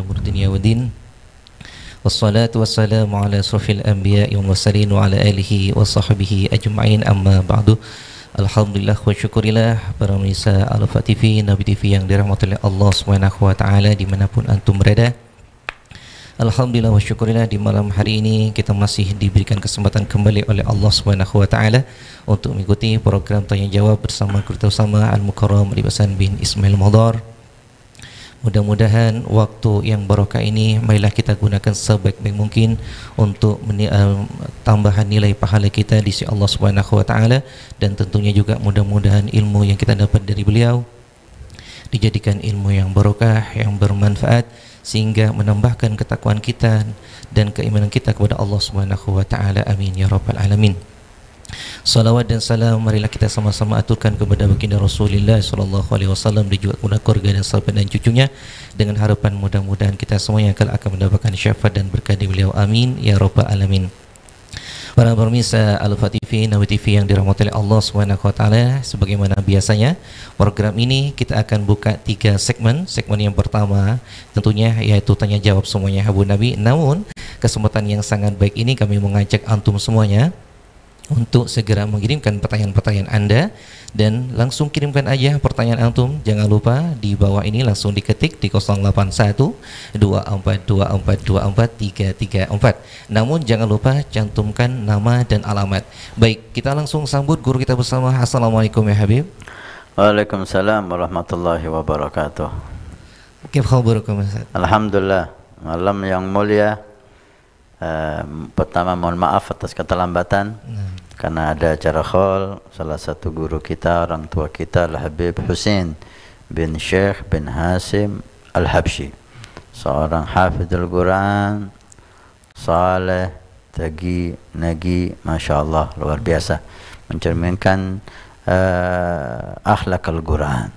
أمر الدنيا والدين والصلاة والسلام على أشرف الأنبياء والمرسلين وعلى آله وصحبه أجمعين أما بعد Alhamdulillah wa syukurillah para pemirsa Alfa TV, Nabi TV yang dirahmati oleh Allah Subhanahu wa taala dimanapun antum berada. Alhamdulillah wa syukurillah di malam hari ini kita masih diberikan kesempatan kembali oleh Allah Subhanahu wa taala untuk mengikuti program tanya jawab bersama kita bersama Al Mukarram Libasan bin Ismail Modor Mudah-mudahan waktu yang barokah ini marilah kita gunakan sebaik-baik mungkin untuk meni- eh, tambahan nilai pahala kita di sisi Allah Subhanahu wa taala dan tentunya juga mudah-mudahan ilmu yang kita dapat dari beliau dijadikan ilmu yang barokah yang bermanfaat sehingga menambahkan ketakwaan kita dan keimanan kita kepada Allah Subhanahu wa taala amin ya rabbal alamin Salawat dan salam marilah kita sama-sama aturkan kepada baginda Rasulullah sallallahu alaihi wasallam di juga keluarga dan sahabat dan cucunya dengan harapan mudah-mudahan kita semua yang akan mendapatkan syafaat dan berkah di beliau amin ya rabbal alamin. Para pemirsa Al-Fatihah Nabi TV yang dirahmati oleh Allah Swt wa taala, sebagaimana biasanya program ini kita akan buka tiga segmen. Segmen yang pertama tentunya yaitu tanya jawab semuanya Habu Nabi. Namun kesempatan yang sangat baik ini kami mengajak antum semuanya untuk segera mengirimkan pertanyaan-pertanyaan Anda dan langsung kirimkan aja pertanyaan antum. Jangan lupa di bawah ini langsung diketik di 081 Namun jangan lupa cantumkan nama dan alamat. Baik, kita langsung sambut guru kita bersama. Assalamualaikum ya Habib. Waalaikumsalam warahmatullahi wabarakatuh. Alhamdulillah. Malam yang mulia. Uh, pertama mohon maaf atas keterlambatan. Nah karena ada acara khol salah satu guru kita orang tua kita Al Habib Husin bin Sheikh bin Hasim Al Habsyi seorang hafidul Quran saleh tagi nagi masya Allah luar biasa mencerminkan uh, akhlak Al Quran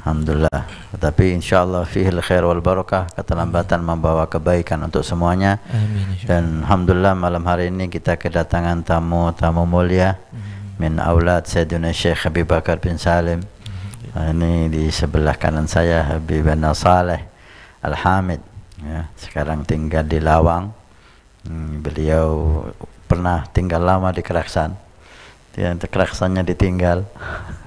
Alhamdulillah. tapi insya Allah fihil khair wal barakah keterlambatan membawa kebaikan untuk semuanya. Amin, Dan alhamdulillah malam hari ini kita kedatangan tamu-tamu mulia hmm. min aulad Sayyidina Syekh Habib Bakar bin Salim. Hmm. Nah, ini di sebelah kanan saya Habib bin Saleh Al-Hamid. Ya, sekarang tinggal di Lawang. Hmm, beliau pernah tinggal lama di Keraksan. Yang keraksannya ditinggal.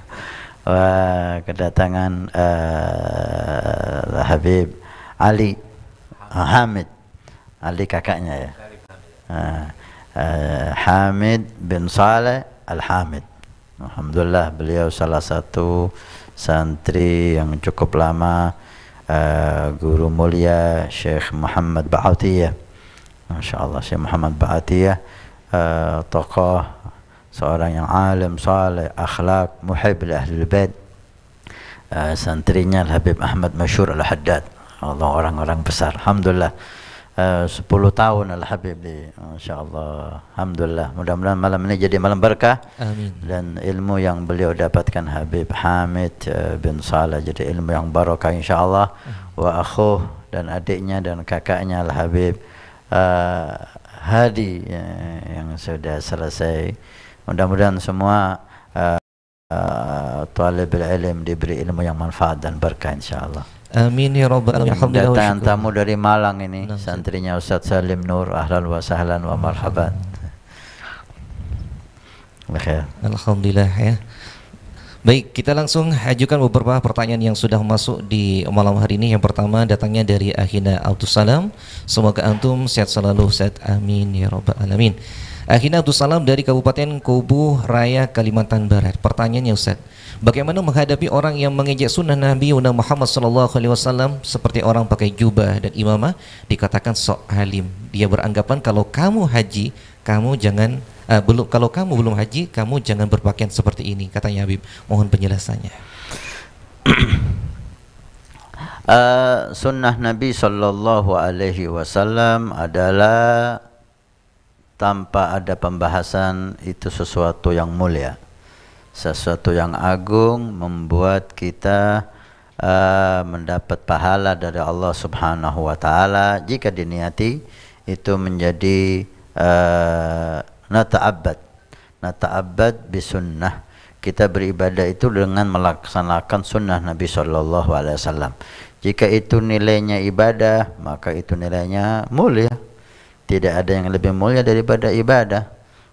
Wah, kedatangan uh, Habib Ali Hamid. Ali kakaknya ya. Uh, uh, Hamid bin Saleh Al-Hamid. Alhamdulillah beliau salah satu santri yang cukup lama uh, guru mulia Syekh Muhammad Ba'atiyah. Masya Allah Syekh Muhammad Ba'atiyah uh, tokoh seorang yang alim, saleh, akhlak, muhib li ahlul bait. Uh, santrinya Al-Habib Ahmad Masyur Al-Haddad. Allah orang-orang besar. Alhamdulillah. Eh, uh, 10 tahun Al-Habib di insyaallah, Alhamdulillah. Mudah-mudahan malam ini jadi malam berkah. Amin. Dan ilmu yang beliau dapatkan Habib Hamid uh, bin Saleh jadi ilmu yang barokah insyaallah, Wa akhuh dan adiknya dan kakaknya Al-Habib uh, Hadi uh, yang sudah selesai Mudah-mudahan semua uh, uh, ilm diberi ilmu yang manfaat dan berkah insyaallah. Amin ya rabbal alamin. Alhamdulillah. Datang tamu dari Malang ini, santrinya Ustaz Salim Nur, ahlan wa sahlan wa marhaban. Alhamdulillah ya. Baik, kita langsung ajukan beberapa pertanyaan yang sudah masuk di malam hari ini. Yang pertama datangnya dari Ahina Abdussalam. Semoga antum sehat selalu, sehat amin ya rabbal alamin. Akhirnya Abdul Salam dari Kabupaten Kubu Raya Kalimantan Barat. Pertanyaannya Ustaz, bagaimana menghadapi orang yang mengejek sunnah Nabi Muhammad Sallallahu Alaihi Wasallam seperti orang pakai jubah dan imamah dikatakan sok halim. Dia beranggapan kalau kamu haji, kamu jangan uh, belum kalau kamu belum haji, kamu jangan berpakaian seperti ini. Katanya Habib. Mohon penjelasannya. uh, sunnah Nabi Sallallahu Alaihi Wasallam adalah tanpa ada pembahasan itu sesuatu yang mulia sesuatu yang agung membuat kita uh, mendapat pahala dari Allah Subhanahu wa taala jika diniati itu menjadi uh, nata'abbad nata'abbad bisunnah kita beribadah itu dengan melaksanakan sunnah Nabi Shallallahu Alaihi Wasallam. Jika itu nilainya ibadah, maka itu nilainya mulia. Tidak ada yang lebih mulia daripada ibadah.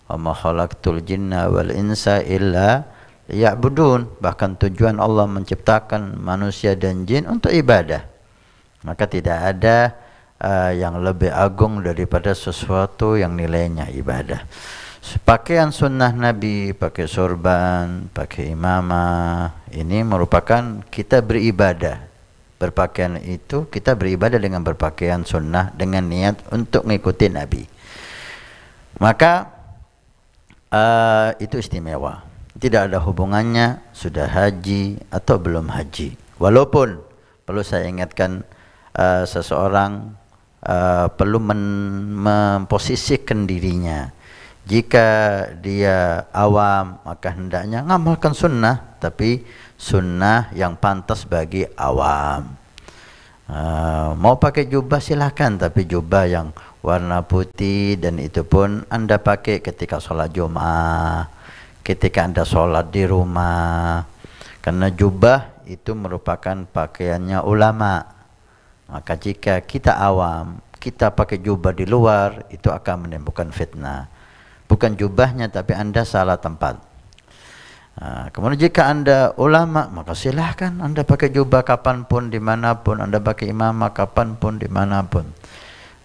Wa ma khalaqtul jinna wal insa illa liya'budun. Bahkan tujuan Allah menciptakan manusia dan jin untuk ibadah. Maka tidak ada uh, yang lebih agung daripada sesuatu yang nilainya ibadah. Pakaian sunnah Nabi, pakai sorban, pakai imamah, ini merupakan kita beribadah berpakaian itu kita beribadah dengan berpakaian sunnah dengan niat untuk mengikuti Nabi maka uh, itu istimewa tidak ada hubungannya sudah haji atau belum haji walaupun perlu saya ingatkan uh, seseorang uh, perlu memposisikan dirinya jika dia awam maka hendaknya ngamalkan sunnah tapi sunnah yang pantas bagi awam. Uh, mau pakai jubah silahkan tapi jubah yang warna putih dan itu pun anda pakai ketika sholat jumat ketika anda sholat di rumah karena jubah itu merupakan pakaiannya ulama maka jika kita awam kita pakai jubah di luar itu akan menimbulkan fitnah bukan jubahnya tapi anda salah tempat Ha, kemudian jika anda ulama maka silakan anda pakai jubah kapan pun di anda pakai imamah kapan pun di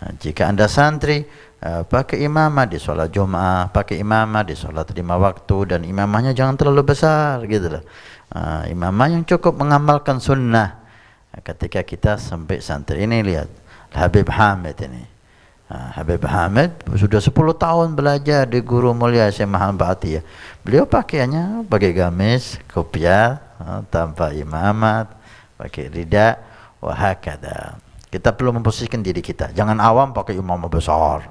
Ha, jika anda santri ah, pakai imamah di sholat Jumaat, pakai imamah di sholat lima waktu dan imamahnya jangan terlalu besar gitu lah. Ha, imamah yang cukup mengamalkan sunnah ketika kita sampai santri ini lihat Habib Hamid ini. Nah, Habib Hamid sudah 10 tahun belajar di guru mulia Syekh Muhammad Ba'ati ya. Beliau pakaiannya pakai gamis, kopiah, ah, tanpa imamat, pakai rida, wahakada. Kita perlu memposisikan diri kita. Jangan awam pakai imamah besar.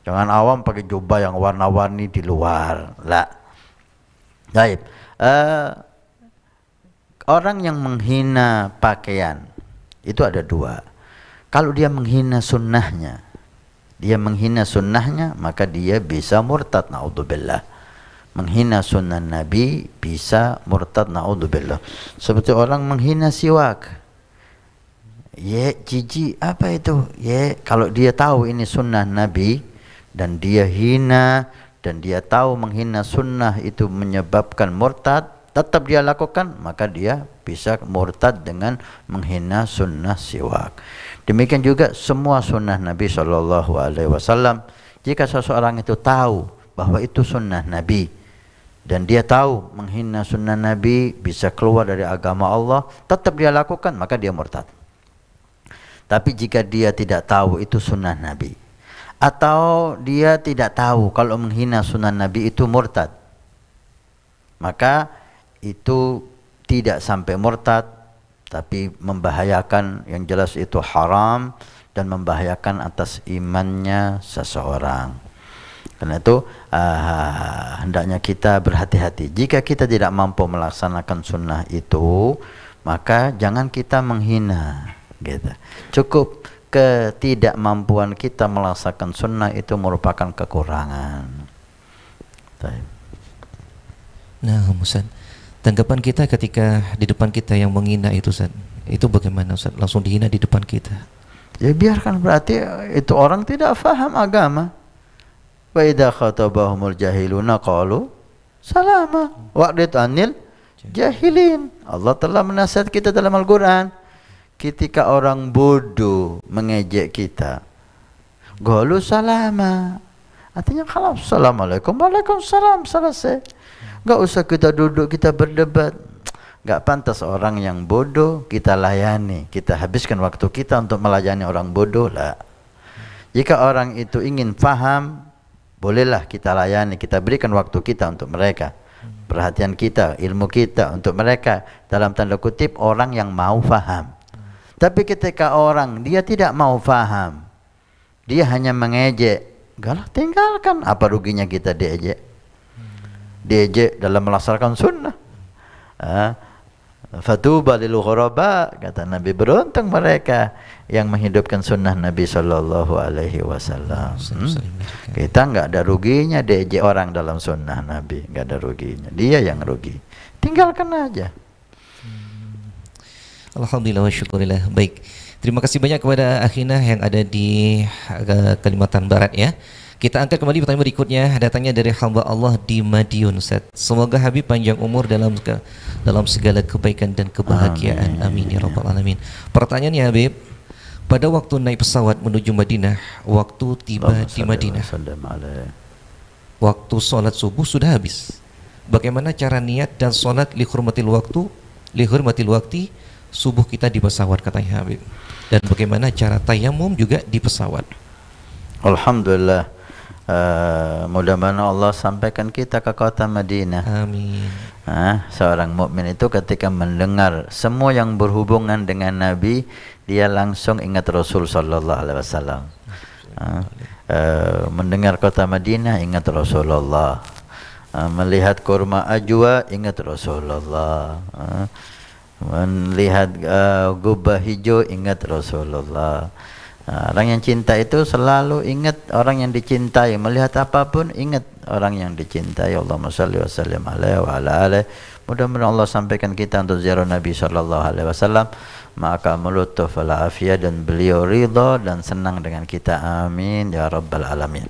Jangan awam pakai jubah yang warna-warni di luar. Lah. Baik. Uh, orang yang menghina pakaian itu ada dua. Kalau dia menghina sunnahnya, dia menghina sunnahnya maka dia bisa murtad naudzubillah menghina sunnah nabi bisa murtad naudzubillah seperti orang menghina siwak ye jijik apa itu ye kalau dia tahu ini sunnah nabi dan dia hina dan dia tahu menghina sunnah itu menyebabkan murtad tetap dia lakukan maka dia bisa murtad dengan menghina sunnah siwak Demikian juga semua sunnah Nabi Shallallahu Alaihi Wasallam. Jika seseorang itu tahu bahwa itu sunnah Nabi dan dia tahu menghina sunnah Nabi bisa keluar dari agama Allah, tetap dia lakukan maka dia murtad. Tapi jika dia tidak tahu itu sunnah Nabi atau dia tidak tahu kalau menghina sunnah Nabi itu murtad, maka itu tidak sampai murtad tapi membahayakan yang jelas itu haram dan membahayakan atas imannya seseorang. Karena itu uh, hendaknya kita berhati-hati. Jika kita tidak mampu melaksanakan sunnah itu, maka jangan kita menghina. Gitu. Cukup ketidakmampuan kita melaksanakan sunnah itu merupakan kekurangan. Nah, Musan, Tanggapan kita ketika di depan kita yang menghina itu Ustaz, itu bagaimana Ustaz? Langsung dihina di depan kita. Ya biarkan berarti eh, itu orang tidak faham agama. Wa idza khatabahumul jahiluna qalu salama waqdit anil jahilin. Allah telah menasihat kita dalam Al-Qur'an. Ketika orang bodoh mengejek kita, qalu salama. Artinya kalau assalamualaikum, waalaikumsalam selesai. Enggak usah kita duduk, kita berdebat. Enggak pantas orang yang bodoh kita layani. Kita habiskan waktu kita untuk melayani orang bodoh lah. Jika orang itu ingin faham, bolehlah kita layani. Kita berikan waktu kita untuk mereka. Perhatian kita, ilmu kita untuk mereka. Dalam tanda kutip orang yang mau faham. Tapi ketika orang dia tidak mau faham, dia hanya mengejek, galah tinggalkan. Apa ruginya kita diejek? diejek dalam melaksanakan sunnah. Ha? Ah, fatuba lil ghuraba kata Nabi beruntung mereka yang menghidupkan sunnah Nabi sallallahu alaihi wasallam. Hmm, kita enggak ada ruginya diejek orang dalam sunnah Nabi, enggak ada ruginya. Dia yang rugi. Tinggalkan aja. Hmm. Alhamdulillah wa syukurillah. Baik. Terima kasih banyak kepada Akhina yang ada di eh, Kalimantan Barat ya. Kita angkat kembali pertanyaan berikutnya datangnya dari hamba Allah di Madiun Ustaz. Semoga Habib panjang umur dalam dalam segala kebaikan dan kebahagiaan. Amin, Amin ya rabbal alamin. Pertanyaannya Habib, pada waktu naik pesawat menuju Madinah, waktu tiba di Madinah. Waktu sholat subuh sudah habis. Bagaimana cara niat dan sholat lihurmatil waktu lihurmatil waktu subuh kita di pesawat katanya Habib dan bagaimana cara tayamum juga di pesawat Alhamdulillah uh, mudah-mudahan Allah sampaikan kita ke kota Madinah. Amin. Uh, seorang mukmin itu ketika mendengar semua yang berhubungan dengan Nabi, dia langsung ingat Rasul sallallahu alaihi wasallam. Ha, eh, mendengar kota Madinah ingat Rasulullah. Uh, melihat kurma ajwa ingat Rasulullah. Uh, melihat uh, gubah hijau ingat Rasulullah. Nah, orang yang cinta itu selalu ingat orang yang dicintai. Melihat apapun ingat orang yang dicintai. Allahumma salli wa sallim alaihi wa ala alaihi. Mudah-mudahan Allah sampaikan kita untuk ziarah Nabi sallallahu alaihi wasallam. Maka melutuf wal afiyah dan beliau ridha dan senang dengan kita. Amin ya rabbal alamin.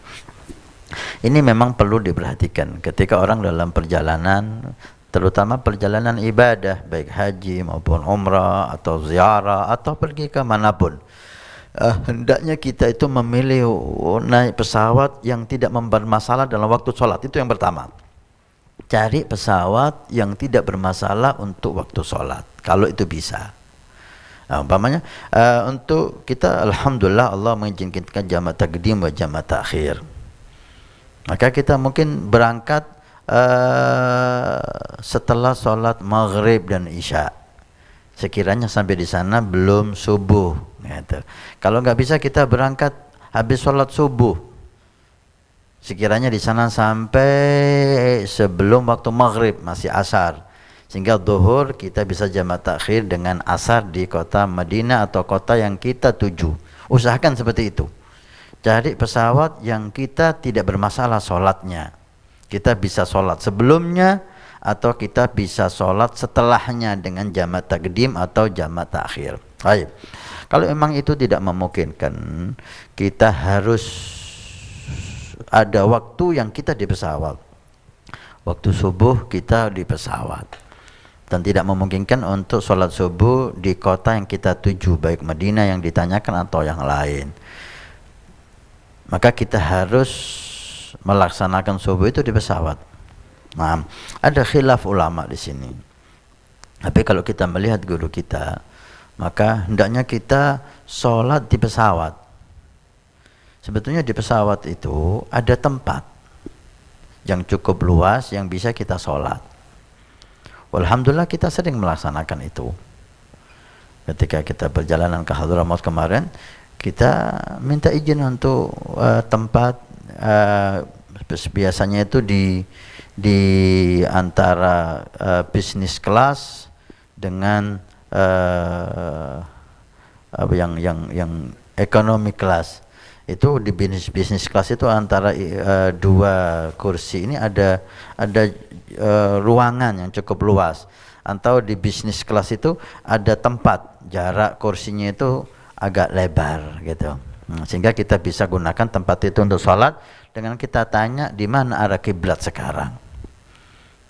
Ini memang perlu diperhatikan ketika orang dalam perjalanan terutama perjalanan ibadah baik haji maupun umrah atau ziarah atau pergi ke manapun uh, hendaknya kita itu memilih oh, naik pesawat yang tidak bermasalah dalam waktu sholat itu yang pertama cari pesawat yang tidak bermasalah untuk waktu sholat kalau itu bisa Nah, umpamanya uh, untuk kita alhamdulillah Allah mengizinkan jamaah takdim dan jamaah takhir. Maka kita mungkin berangkat uh, setelah sholat maghrib dan isya sekiranya sampai di sana belum subuh gitu. kalau nggak bisa kita berangkat habis sholat subuh sekiranya di sana sampai sebelum waktu maghrib masih asar sehingga duhur kita bisa jamaah takhir dengan asar di kota Madinah atau kota yang kita tuju usahakan seperti itu cari pesawat yang kita tidak bermasalah sholatnya kita bisa sholat sebelumnya atau kita bisa sholat setelahnya dengan jamat takdim atau jamat takhir. Baik. Kalau memang itu tidak memungkinkan, kita harus ada waktu yang kita di pesawat. Waktu subuh kita di pesawat dan tidak memungkinkan untuk sholat subuh di kota yang kita tuju baik Medina yang ditanyakan atau yang lain maka kita harus melaksanakan subuh itu di pesawat Nah, ada khilaf ulama di sini. Tapi kalau kita melihat guru kita, maka hendaknya kita sholat di pesawat. Sebetulnya di pesawat itu ada tempat yang cukup luas yang bisa kita sholat. Alhamdulillah kita sering melaksanakan itu. Ketika kita perjalanan ke Hadramaut kemarin, kita minta izin untuk uh, tempat uh, biasanya itu di di antara uh, bisnis kelas dengan uh, apa yang yang yang ekonomi kelas itu di bisnis bisnis kelas itu antara uh, dua kursi ini ada ada uh, ruangan yang cukup luas atau di bisnis kelas itu ada tempat jarak kursinya itu agak lebar gitu nah, sehingga kita bisa gunakan tempat itu untuk sholat dengan kita tanya di mana arah kiblat sekarang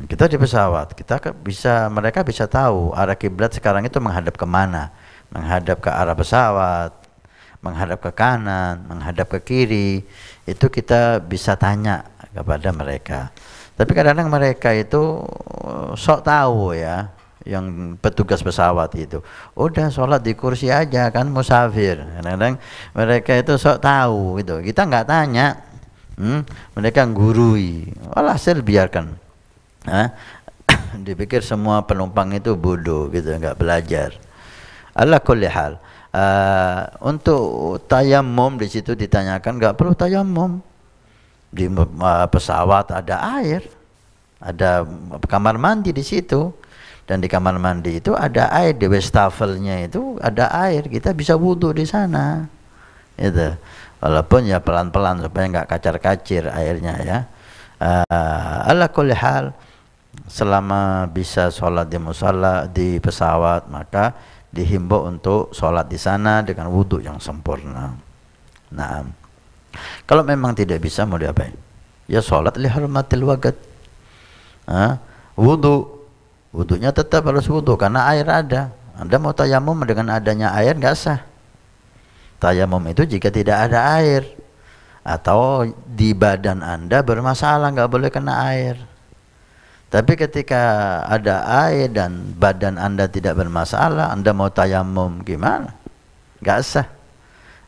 kita di pesawat, kita bisa mereka bisa tahu arah kiblat sekarang itu menghadap kemana, menghadap ke arah pesawat, menghadap ke kanan, menghadap ke kiri, itu kita bisa tanya kepada mereka. Tapi kadang-kadang mereka itu eh, sok tahu ya, yang petugas pesawat itu udah sholat di kursi aja kan musafir kadang-kadang mereka itu sok tahu gitu kita nggak tanya hmm, mereka gurui alhasil biarkan Hah? dipikir semua penumpang itu bodoh gitu enggak belajar Allah kulli hal uh, untuk tayamum di situ ditanyakan enggak perlu tayamum di uh, pesawat ada air ada kamar mandi di situ dan di kamar mandi itu ada air di wastafelnya itu ada air kita bisa wudhu di sana itu walaupun ya pelan-pelan supaya nggak kacar-kacir airnya ya uh, eh, Allah kulli hal selama bisa sholat di musala di pesawat maka dihimbau untuk sholat di sana dengan wudhu yang sempurna. Nah, kalau memang tidak bisa mau diapain? Ya sholat lihormatil wagat. Nah, wudhu, wudhunya tetap harus wudhu karena air ada. Anda mau tayamum dengan adanya air nggak sah. Tayamum itu jika tidak ada air atau di badan Anda bermasalah nggak boleh kena air. Tapi ketika ada air dan badan anda tidak bermasalah, anda mau tayamum gimana? Gak sah.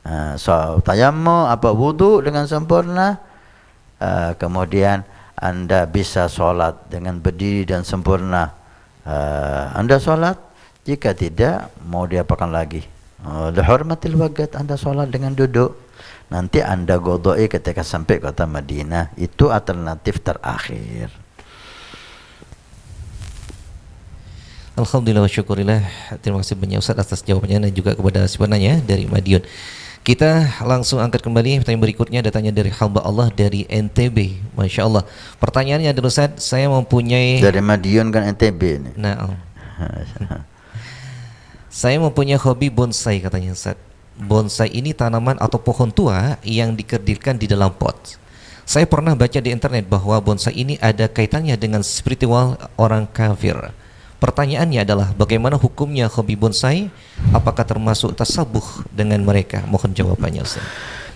Ha, so tayamum apa wudhu dengan sempurna, ha, kemudian anda bisa solat dengan berdiri dan sempurna. Ha, anda solat jika tidak mau diapakan lagi? Dihormati wajat anda solat dengan duduk. Nanti anda godoi ketika sampai kota Madinah itu alternatif terakhir. Alhamdulillah wa syukurillah. Terima kasih banyak Ustaz atas jawabannya dan juga kepada si penanya dari Madiun. Kita langsung angkat kembali pertanyaan berikutnya datanya dari hamba Allah dari NTB. Masya Allah. Pertanyaannya adalah Ustaz, saya mempunyai dari Madiun kan NTB ini. Nah. saya mempunyai hobi bonsai katanya Ustaz. Bonsai ini tanaman atau pohon tua yang dikerdilkan di dalam pot. Saya pernah baca di internet bahwa bonsai ini ada kaitannya dengan spiritual orang kafir. Pertanyaannya adalah bagaimana hukumnya hobi bonsai? Apakah termasuk tasabuh dengan mereka? Mohon jawabannya Ustaz.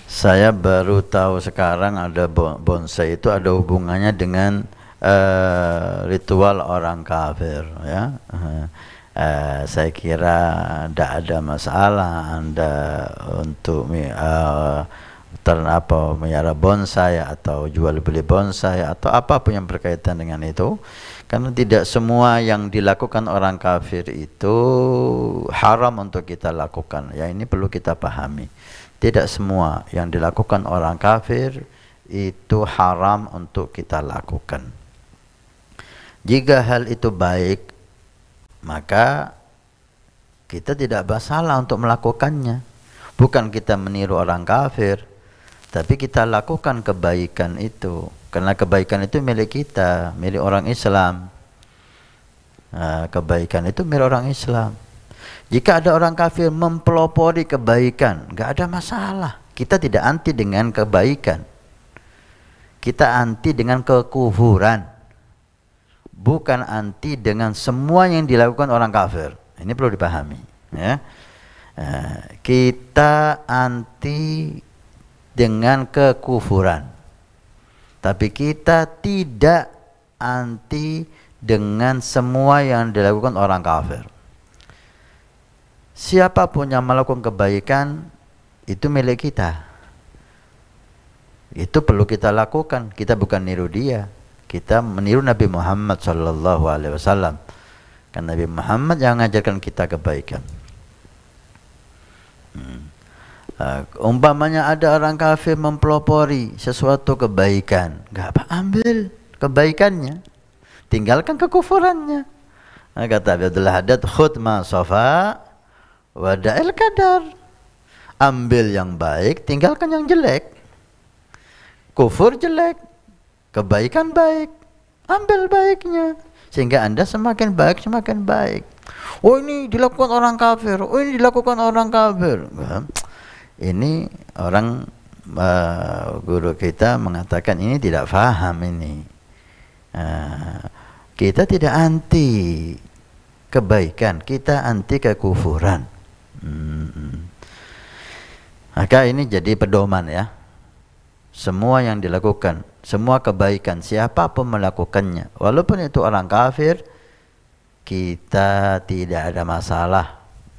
Saya baru tahu sekarang ada bonsai itu ada hubungannya dengan uh, ritual orang kafir ya. Uh, saya kira tidak ada masalah Anda untuk uh, ter apa menyara bonsai atau jual beli bonsai atau apa pun yang berkaitan dengan itu karena tidak semua yang dilakukan orang kafir itu haram untuk kita lakukan. Ya ini perlu kita pahami. Tidak semua yang dilakukan orang kafir itu haram untuk kita lakukan. Jika hal itu baik, maka kita tidak bersalah untuk melakukannya. Bukan kita meniru orang kafir, tapi kita lakukan kebaikan itu karena kebaikan itu milik kita, milik orang Islam. Nah, kebaikan itu milik orang Islam. Jika ada orang kafir mempelopori kebaikan, nggak ada masalah. Kita tidak anti dengan kebaikan. Kita anti dengan kekufuran. Bukan anti dengan semua yang dilakukan orang kafir. Ini perlu dipahami. Ya. Eh, kita anti dengan kekufuran. Tapi kita tidak anti dengan semua yang dilakukan orang kafir. Siapapun yang melakukan kebaikan itu milik kita. Itu perlu kita lakukan. Kita bukan niru dia. Kita meniru Nabi Muhammad sallallahu alaihi wasallam. Karena Nabi Muhammad yang mengajarkan kita kebaikan. Uh, umpamanya ada orang kafir mempelopori sesuatu kebaikan, nggak apa ambil kebaikannya, tinggalkan kekufurannya. Nah, kata Abdullah Haddad, khutma sofa wada'il kadar. Ambil yang baik, tinggalkan yang jelek. Kufur jelek, kebaikan baik, ambil baiknya. Sehingga Anda semakin baik, semakin baik. Oh ini dilakukan orang kafir, oh ini dilakukan orang kafir. Nah ini orang uh, guru kita mengatakan ini tidak faham ini uh, kita tidak anti kebaikan kita anti kekufuran hmm. maka ini jadi pedoman ya semua yang dilakukan semua kebaikan siapapun melakukannya walaupun itu orang kafir kita tidak ada masalah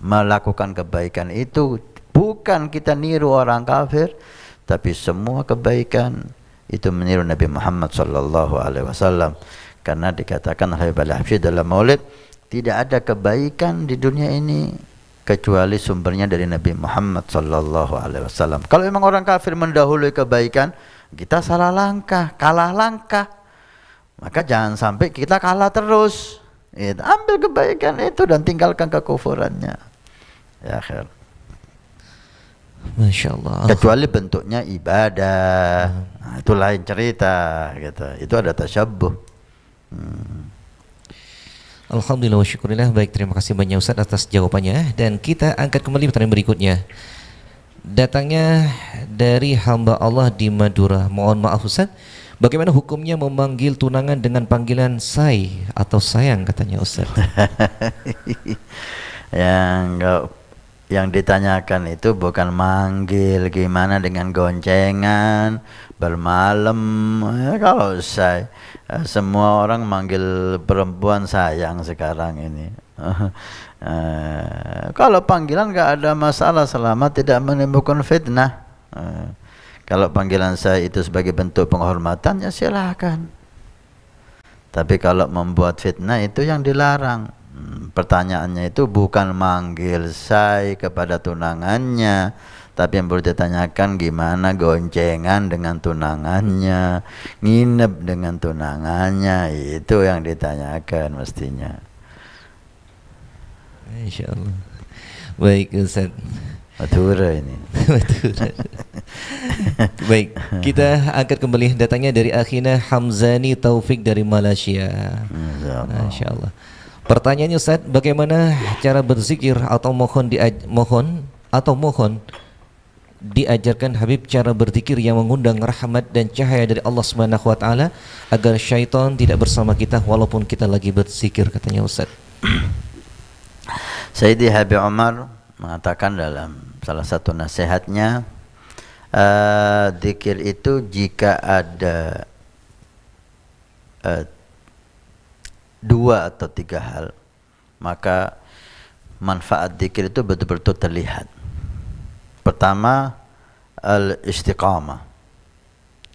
melakukan kebaikan itu Bukan kita niru orang kafir, tapi semua kebaikan itu meniru Nabi Muhammad sallallahu alaihi wasallam. Karena dikatakan Habib Al-Habsyi dalam Maulid, tidak ada kebaikan di dunia ini kecuali sumbernya dari Nabi Muhammad sallallahu alaihi wasallam. Kalau memang orang kafir mendahului kebaikan, kita salah langkah, kalah langkah. Maka jangan sampai kita kalah terus. Ambil kebaikan itu dan tinggalkan kekufurannya. Ya, akhir. Masya Allah. Kecuali bentuknya ibadah, nah, itu lain cerita, gitu. Itu ada tasyabuh. Hmm. Alhamdulillah wa syukurillah. Baik, terima kasih banyak Ustaz atas jawabannya. Dan kita angkat kembali pertanyaan berikutnya. Datangnya dari hamba Allah di Madura. Mohon maaf Ustaz. Bagaimana hukumnya memanggil tunangan dengan panggilan say atau sayang katanya Ustaz? ya enggak yang ditanyakan itu bukan manggil gimana dengan goncengan bermalam ya, kalau saya eh, semua orang manggil perempuan sayang sekarang ini eh, kalau panggilan nggak ada masalah selama tidak menimbulkan fitnah eh, kalau panggilan saya itu sebagai bentuk penghormatannya ya silahkan tapi kalau membuat fitnah itu yang dilarang pertanyaannya itu bukan manggil say kepada tunangannya tapi yang perlu ditanyakan gimana goncengan dengan tunangannya nginep dengan tunangannya itu yang ditanyakan mestinya Insya Allah baik Ustaz Matura ini Matura. baik kita akan kembali datangnya dari akhirnya Hamzani Taufik dari Malaysia Insya Allah, Insya Allah. Pertanyaannya Ustaz, bagaimana cara berzikir atau mohon di mohon atau mohon diajarkan Habib cara berzikir yang mengundang rahmat dan cahaya dari Allah Subhanahu wa taala agar syaitan tidak bersama kita walaupun kita lagi berzikir katanya Ustaz. Sayyidi Habib Umar mengatakan dalam salah satu nasihatnya uh, zikir itu jika ada uh, dua atau tiga hal maka manfaat dikir itu betul-betul terlihat pertama al istiqamah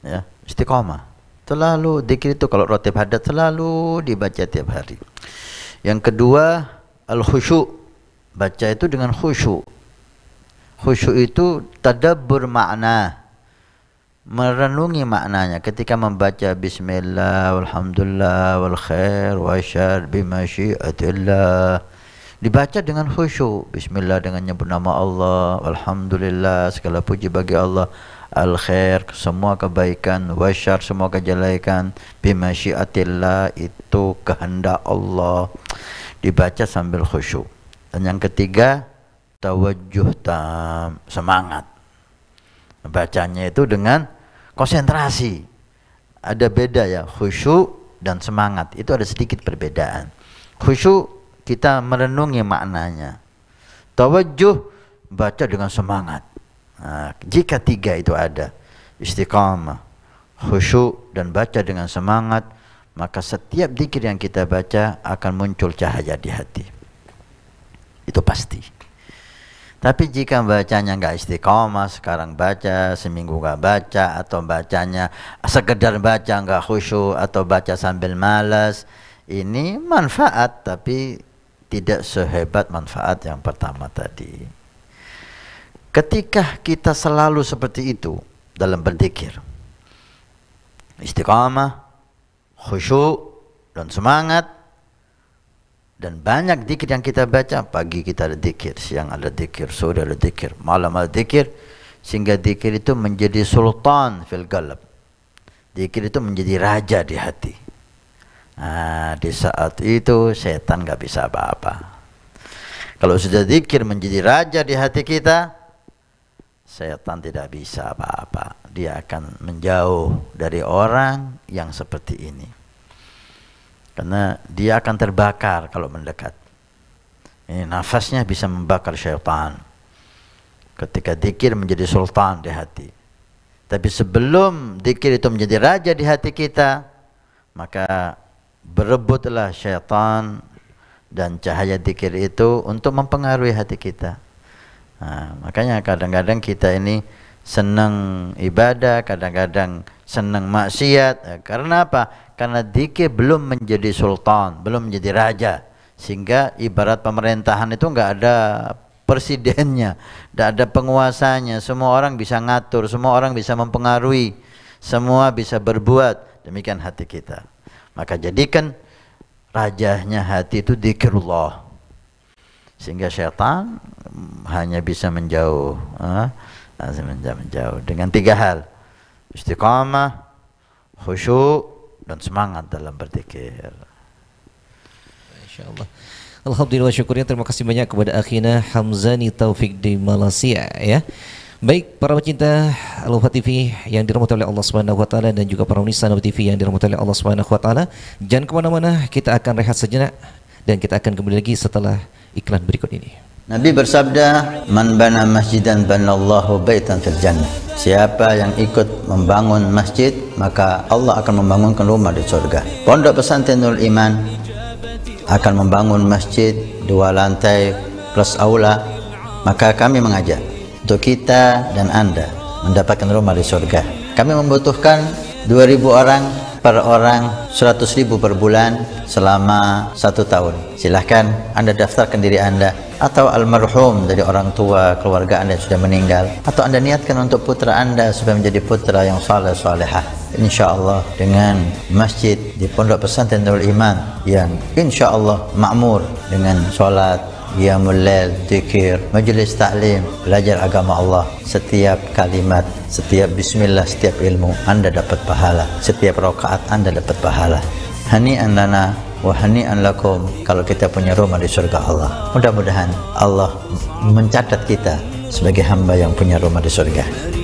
ya istiqamah selalu dikir itu kalau roti hadat selalu dibaca tiap hari yang kedua al khusyuk baca itu dengan khusyuk khusyuk itu tadabbur makna merenungi maknanya ketika membaca bismillah walhamdulillah wal khair wa syar bimasyiatillah dibaca dengan khusyuk bismillah dengan nyebut nama Allah alhamdulillah segala puji bagi Allah al khair semua kebaikan wa syar semua kejelekan bimasyiatillah itu kehendak Allah dibaca sambil khusyuk dan yang ketiga tawajjuh tam semangat bacanya itu dengan konsentrasi. Ada beda ya, khusyuk dan semangat. Itu ada sedikit perbedaan. Khusyuk kita merenungi maknanya. Tawajuh baca dengan semangat. Nah, jika tiga itu ada, istiqamah, khusyuk dan baca dengan semangat, maka setiap dikir yang kita baca akan muncul cahaya di hati. Itu pasti. Tapi jika bacanya nggak istiqomah, sekarang baca, seminggu nggak baca, atau bacanya sekedar baca nggak khusyuk, atau baca sambil malas, ini manfaat tapi tidak sehebat manfaat yang pertama tadi. Ketika kita selalu seperti itu dalam berzikir, istiqomah, khusyuk dan semangat, dan banyak dikir yang kita baca, pagi kita ada dikir, siang ada dikir, sore ada dikir, malam ada dikir, sehingga dikir itu menjadi sultan fil galab. Dikir itu menjadi raja di hati. Nah, di saat itu setan nggak bisa apa-apa. Kalau sudah dikir menjadi raja di hati kita, setan tidak bisa apa-apa. Dia akan menjauh dari orang yang seperti ini karena dia akan terbakar kalau mendekat. Ini nafasnya bisa membakar syaitan. Ketika dikir menjadi sultan di hati. Tapi sebelum dikir itu menjadi raja di hati kita, maka berebutlah syaitan dan cahaya dikir itu untuk mempengaruhi hati kita. Nah, makanya kadang-kadang kita ini senang ibadah, kadang-kadang senang maksiat. Karena apa? karena Dike belum menjadi sultan, belum menjadi raja. Sehingga ibarat pemerintahan itu nggak ada presidennya, nggak ada penguasanya. Semua orang bisa ngatur, semua orang bisa mempengaruhi, semua bisa berbuat. Demikian hati kita. Maka jadikan rajahnya hati itu dikirullah. Sehingga syaitan hanya bisa menjauh. Ah, bisa Menjauh dengan tiga hal. Istiqamah, khusyuk, dan semangat dalam berzikir. Insyaallah. Alhamdulillah syukurnya terima kasih banyak kepada Akhina Hamzani Taufik di Malaysia ya. Baik para pecinta al TV yang dirahmati oleh Allah Subhanahu wa taala dan juga para pemirsa Al TV yang dirahmati oleh Allah Subhanahu wa taala, jangan kemana mana kita akan rehat sejenak dan kita akan kembali lagi setelah iklan berikut ini. Nabi bersabda, "Man bana masjidan banallahu baitan fil jannah." Siapa yang ikut membangun masjid, maka Allah akan membangunkan rumah di surga. Pondok pesantren Nur Iman akan membangun masjid dua lantai plus aula, maka kami mengajak untuk kita dan Anda mendapatkan rumah di surga. Kami membutuhkan 2000 orang per orang 100 ribu per bulan selama satu tahun. Silahkan Anda daftarkan diri Anda atau almarhum dari orang tua keluarga Anda yang sudah meninggal atau Anda niatkan untuk putra Anda supaya menjadi putra yang saleh salehah insyaallah dengan masjid di Pondok Pesantren Darul Iman yang insyaallah makmur dengan sholat qiyamul lail, zikir, majlis taklim, belajar agama Allah. Setiap kalimat, setiap bismillah, setiap ilmu Anda dapat pahala. Setiap rakaat Anda dapat pahala. Hani an anana wa hani lakum kalau kita punya rumah di surga Allah. Mudah-mudahan Allah mencatat kita sebagai hamba yang punya rumah di surga.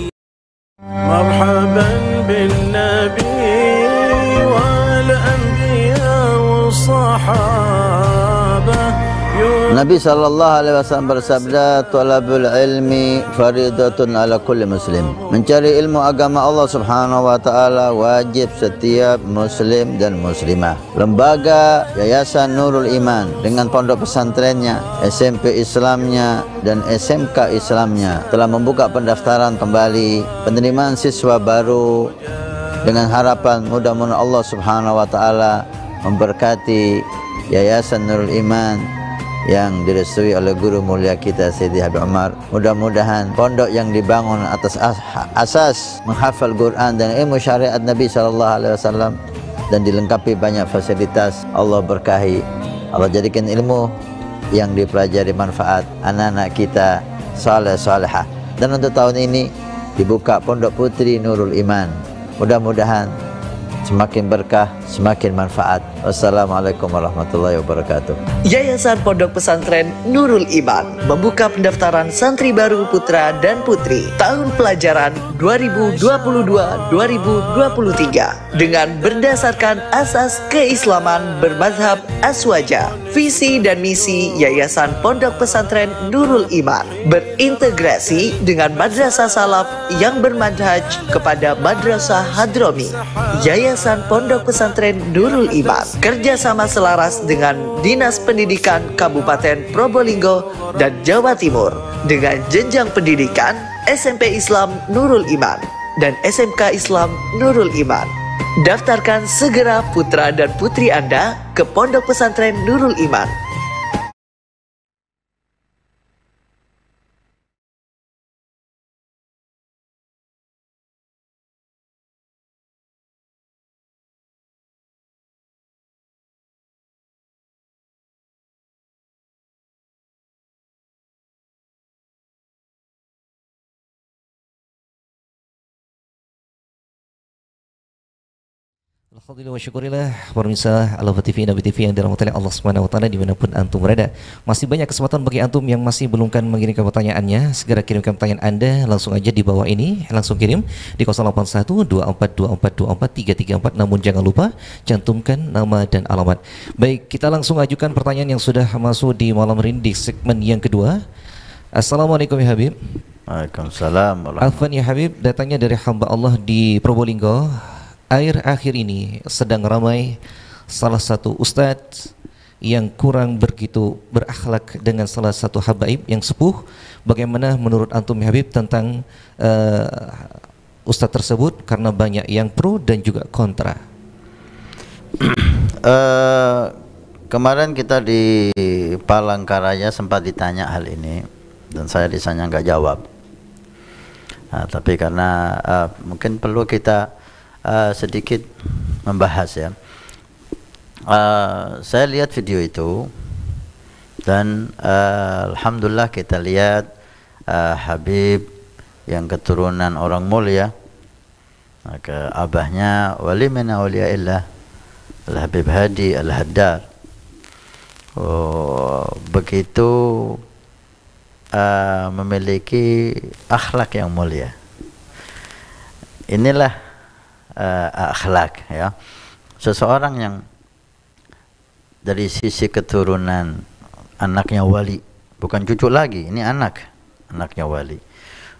Nabi sallallahu alaihi wasallam bersabda, "Talabul ilmi faridatun ala kulli muslim." Mencari ilmu agama Allah Subhanahu wa taala wajib setiap muslim dan muslimah. Lembaga Yayasan Nurul Iman dengan pondok pesantrennya, SMP Islamnya dan SMK Islamnya telah membuka pendaftaran kembali penerimaan siswa baru dengan harapan mudah-mudahan Allah Subhanahu wa taala memberkati Yayasan Nurul Iman yang direstui oleh guru mulia kita Sayyidi Habib Umar. Mudah-mudahan pondok yang dibangun atas asas menghafal Quran dan ilmu syariat Nabi sallallahu alaihi wasallam dan dilengkapi banyak fasilitas Allah berkahi. Allah jadikan ilmu yang dipelajari manfaat anak-anak kita saleh solehah Dan untuk tahun ini dibuka Pondok Putri Nurul Iman. Mudah-mudahan semakin berkah, semakin manfaat. Wassalamualaikum warahmatullahi wabarakatuh. Yayasan Pondok Pesantren Nurul Iman membuka pendaftaran santri baru putra dan putri tahun pelajaran 2022-2023 dengan berdasarkan asas keislaman bermazhab aswaja visi dan misi Yayasan Pondok Pesantren Nurul Iman berintegrasi dengan Madrasah Salaf yang bermanhaj kepada Madrasah Hadromi. Yayasan Pondok Pesantren Nurul Iman kerjasama selaras dengan Dinas Pendidikan Kabupaten Probolinggo dan Jawa Timur dengan jenjang pendidikan SMP Islam Nurul Iman dan SMK Islam Nurul Iman Daftarkan segera putra dan putri Anda ke Pondok Pesantren Nurul Iman Alhamdulillah wa syukurillah Pemirsa Allah TV, Nabi TV yang dirahmati oleh Allah Subhanahu wa dimanapun antum berada. Masih banyak kesempatan bagi antum yang masih belum kan mengirimkan pertanyaannya, segera kirimkan pertanyaan Anda langsung aja di bawah ini, langsung kirim di 081242424334 namun jangan lupa cantumkan nama dan alamat. Baik, kita langsung ajukan pertanyaan yang sudah masuk di malam di segmen yang kedua. Assalamualaikum ya Habib. Waalaikumsalam. Afan ya Habib, datangnya dari hamba Allah di Probolinggo akhir-akhir ini sedang ramai salah satu ustadz yang kurang begitu berakhlak dengan salah satu habaib yang sepuh bagaimana menurut antum ya Habib tentang uh, eh, ustadz tersebut karena banyak yang pro dan juga kontra uh, kemarin kita di Palangkaraya sempat ditanya hal ini dan saya disanya nggak jawab nah, tapi karena uh, mungkin perlu kita Eh, sedikit membahas ya. Uh, saya lihat video itu dan uh, alhamdulillah kita lihat uh, Habib yang keturunan orang mulia maka abahnya wali min awliyaillah Al Habib Hadi Al Haddar oh, begitu uh, memiliki akhlak yang mulia inilah uh, akhlak ya. Seseorang yang dari sisi keturunan anaknya wali, bukan cucu lagi, ini anak, anaknya wali.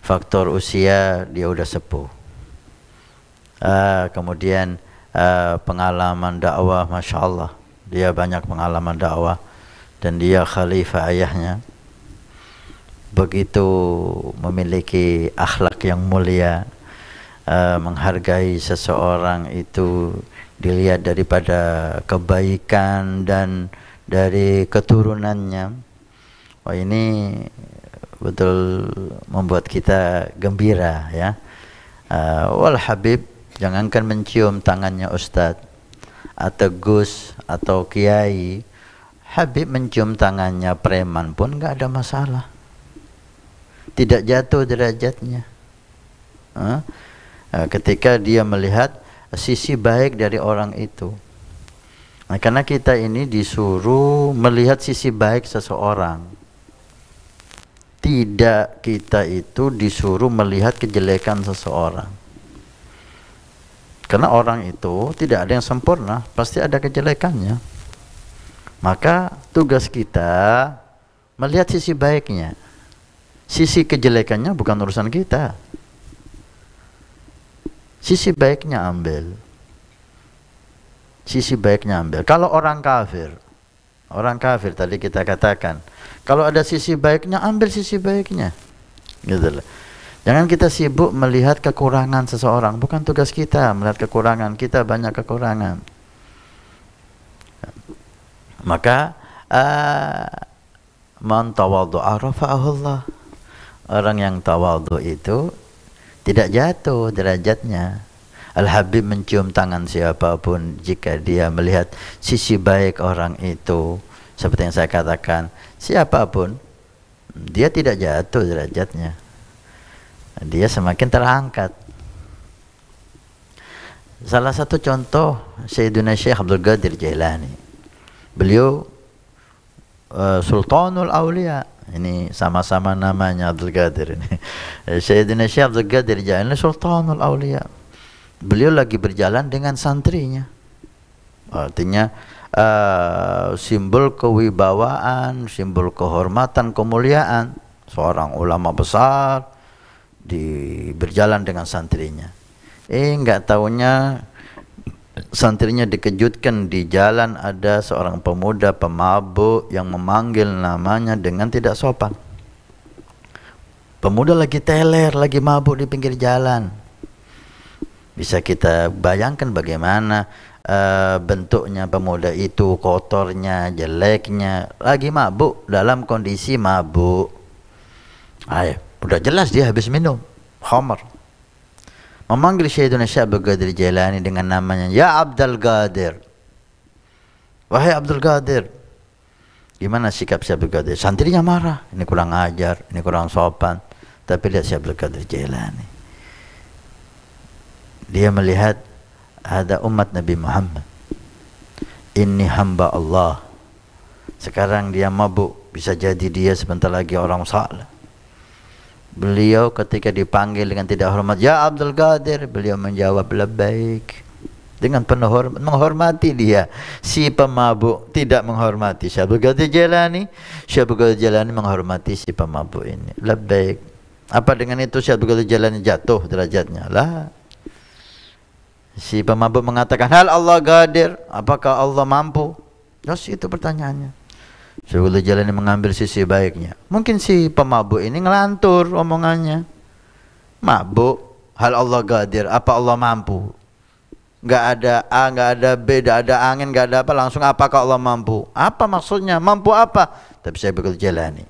Faktor usia dia udah sepuh. Uh, kemudian uh, pengalaman dakwah, masya Allah, dia banyak pengalaman dakwah dan dia khalifah ayahnya begitu memiliki akhlak yang mulia uh, menghargai seseorang itu dilihat daripada kebaikan dan dari keturunannya. Wah ini betul membuat kita gembira ya. Uh, wal Habib jangankan mencium tangannya Ustadz atau Gus atau Kiai Habib mencium tangannya preman pun nggak ada masalah tidak jatuh derajatnya huh? Eh, ketika dia melihat sisi baik dari orang itu. Nah, karena kita ini disuruh melihat sisi baik seseorang. Tidak kita itu disuruh melihat kejelekan seseorang. Karena orang itu tidak ada yang sempurna, pasti ada kejelekannya. Maka tugas kita melihat sisi baiknya. Sisi kejelekannya bukan urusan kita. Sisi baiknya ambil. Sisi baiknya ambil. Kalau orang kafir, orang kafir tadi kita katakan, kalau ada sisi baiknya ambil sisi baiknya. Gitu loh Jangan kita sibuk melihat kekurangan seseorang. Bukan tugas kita melihat kekurangan. Kita banyak kekurangan. Maka uh, man tawadhu'a Allah Orang yang tawadhu itu tidak jatuh derajatnya. Al-Habib mencium tangan siapapun jika dia melihat sisi baik orang itu. Seperti yang saya katakan, siapapun dia tidak jatuh derajatnya. Dia semakin terangkat. Salah satu contoh Sayyidina Syekh Abdul Ghadir Jailani. Beliau uh, Sultanul Aulia ini sama-sama namanya Abdul Qadir ini. Eh, Sayyidina Syekh Abdul Qadir Jailani Sultanul Aulia. Beliau lagi berjalan dengan santrinya. Artinya uh, simbol kewibawaan, simbol kehormatan, kemuliaan seorang ulama besar di berjalan dengan santrinya. Eh enggak tahunya santrinya dikejutkan di jalan ada seorang pemuda pemabuk yang memanggil namanya dengan tidak sopan. Pemuda lagi teler, lagi mabuk di pinggir jalan. Bisa kita bayangkan bagaimana uh, bentuknya pemuda itu, kotornya, jeleknya, lagi mabuk dalam kondisi mabuk. Ayo, udah jelas dia habis minum, homer memanggil Syekhuna Syekh Qadir Jailani dengan namanya Ya Abdul Qadir wahai Abdul Qadir gimana sikap Syekh Qadir santrinya marah ini kurang ajar ini kurang sopan tapi lihat Syekh Qadir Jailani dia melihat ada umat Nabi Muhammad ini hamba Allah sekarang dia mabuk bisa jadi dia sebentar lagi orang salah Beliau ketika dipanggil dengan tidak hormat, "Ya Abdul Qadir," beliau menjawab, baik Dengan penuh hormat, menghormati dia. Si pemabuk tidak menghormati Syekh Abdul Qadir Jailani. Syekh Abdul Qadir Jailani menghormati si pemabuk ini. baik Apa dengan itu Syekh Abdul Qadir Jailani jatuh derajatnya? Lah. Si pemabuk mengatakan, "Hal Allah Qadir? Apakah Allah mampu?" Terus nah, itu pertanyaannya jalan ini mengambil sisi baiknya. Mungkin si pemabuk ini ngelantur omongannya. Mabuk, hal Allah gadir, apa Allah mampu? Gak ada A, gak ada B, enggak ada angin, gak ada apa, langsung apakah Allah mampu? Apa maksudnya? Mampu apa? Tapi saya begitu jalani.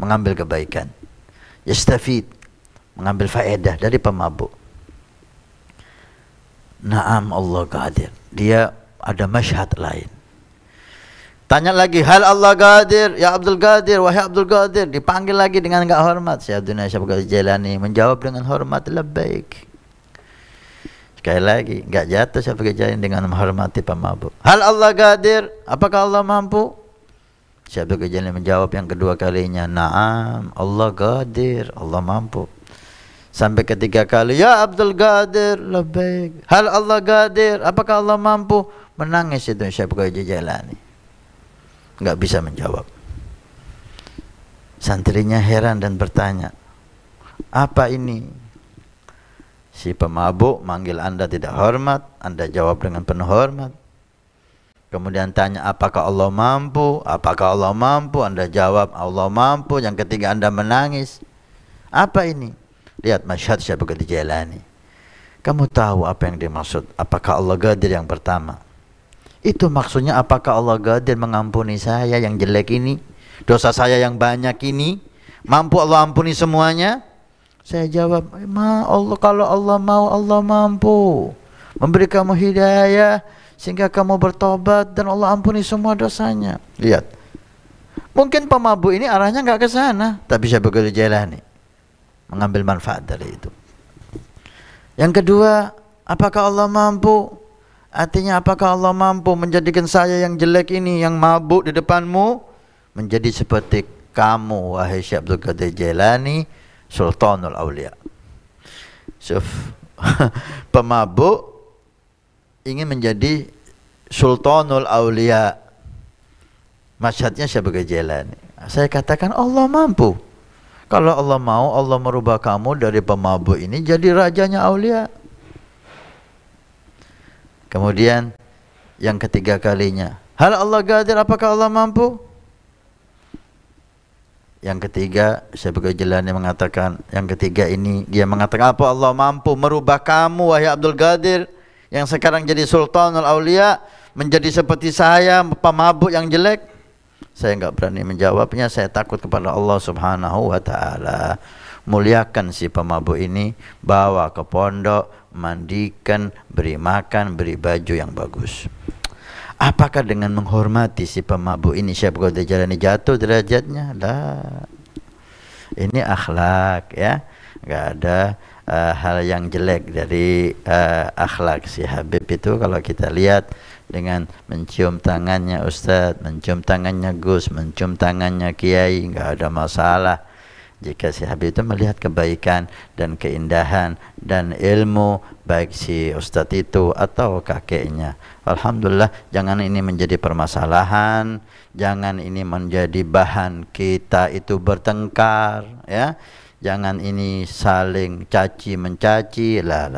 Mengambil kebaikan. Yastafid. Mengambil faedah dari pemabuk. Naam Allah gadir. Dia ada masyhad lain. Tanya lagi, hal Allah Qadir, ya Abdul Qadir, wahai Abdul Qadir. Dipanggil lagi dengan enggak hormat. Syekh Abdul Nasib Jalani menjawab dengan hormat, lebih Sekali lagi, enggak jatuh Syekh Jalani dengan menghormati pemabuk. Hal Allah Qadir, apakah Allah mampu? Syekh Abdul Jalani menjawab yang kedua kalinya, na'am, Allah Qadir, Allah mampu. Sampai ketiga kali, ya Abdul Qadir, lebih Hal Allah Qadir, apakah Allah mampu? Menangis itu Syekh Jalani nggak bisa menjawab. Santrinya heran dan bertanya, apa ini? Si pemabuk manggil anda tidak hormat, anda jawab dengan penuh hormat. Kemudian tanya apakah Allah mampu, apakah Allah mampu, anda jawab Allah mampu. Yang ketiga anda menangis. Apa ini? Lihat siapa ketiga Jailani. Kamu tahu apa yang dimaksud? Apakah Allah Gadir yang pertama? Itu maksudnya apakah Allah gadir mengampuni saya yang jelek ini? Dosa saya yang banyak ini? Mampu Allah ampuni semuanya? Saya jawab, ma Allah kalau Allah mau Allah mampu memberi kamu hidayah sehingga kamu bertobat dan Allah ampuni semua dosanya. Lihat, mungkin pemabuk ini arahnya nggak ke sana, tapi saya begitu jalani mengambil manfaat dari itu. Yang kedua, apakah Allah mampu Artinya apakah Allah mampu menjadikan saya yang jelek ini yang mabuk di depanmu menjadi seperti kamu wahai Syekh Abdul Qadir Jailani Sultanul Aulia. Syuf. Pemabuk ingin menjadi Sultanul Aulia. maksudnya Syekh Abdul Qadir Jailani. Saya katakan Allah mampu. Kalau Allah mau Allah merubah kamu dari pemabuk ini jadi rajanya aulia. Kemudian yang ketiga kalinya, hal Allah gadir apakah Allah mampu? Yang ketiga, Syafiq Jelani mengatakan, yang ketiga ini dia mengatakan apa Allah mampu merubah kamu wahai Abdul Gadir yang sekarang jadi Sultan Sultanul Aulia menjadi seperti saya pemabuk yang jelek? Saya enggak berani menjawabnya, saya takut kepada Allah Subhanahu wa taala. Muliakan si pemabuk ini, bawa ke pondok, mandikan, beri makan, beri baju yang bagus. Apakah dengan menghormati si pemabuk ini Syekh jalan Jalani jatuh derajatnya? dah. Ini akhlak ya. Enggak ada uh, hal yang jelek dari uh, akhlak si Habib itu kalau kita lihat dengan mencium tangannya Ustadz, mencium tangannya Gus, mencium tangannya Kiai, nggak ada masalah jika si Habib itu melihat kebaikan dan keindahan dan ilmu baik si ustadz itu atau kakeknya Alhamdulillah jangan ini menjadi permasalahan jangan ini menjadi bahan kita itu bertengkar ya jangan ini saling caci mencaci lah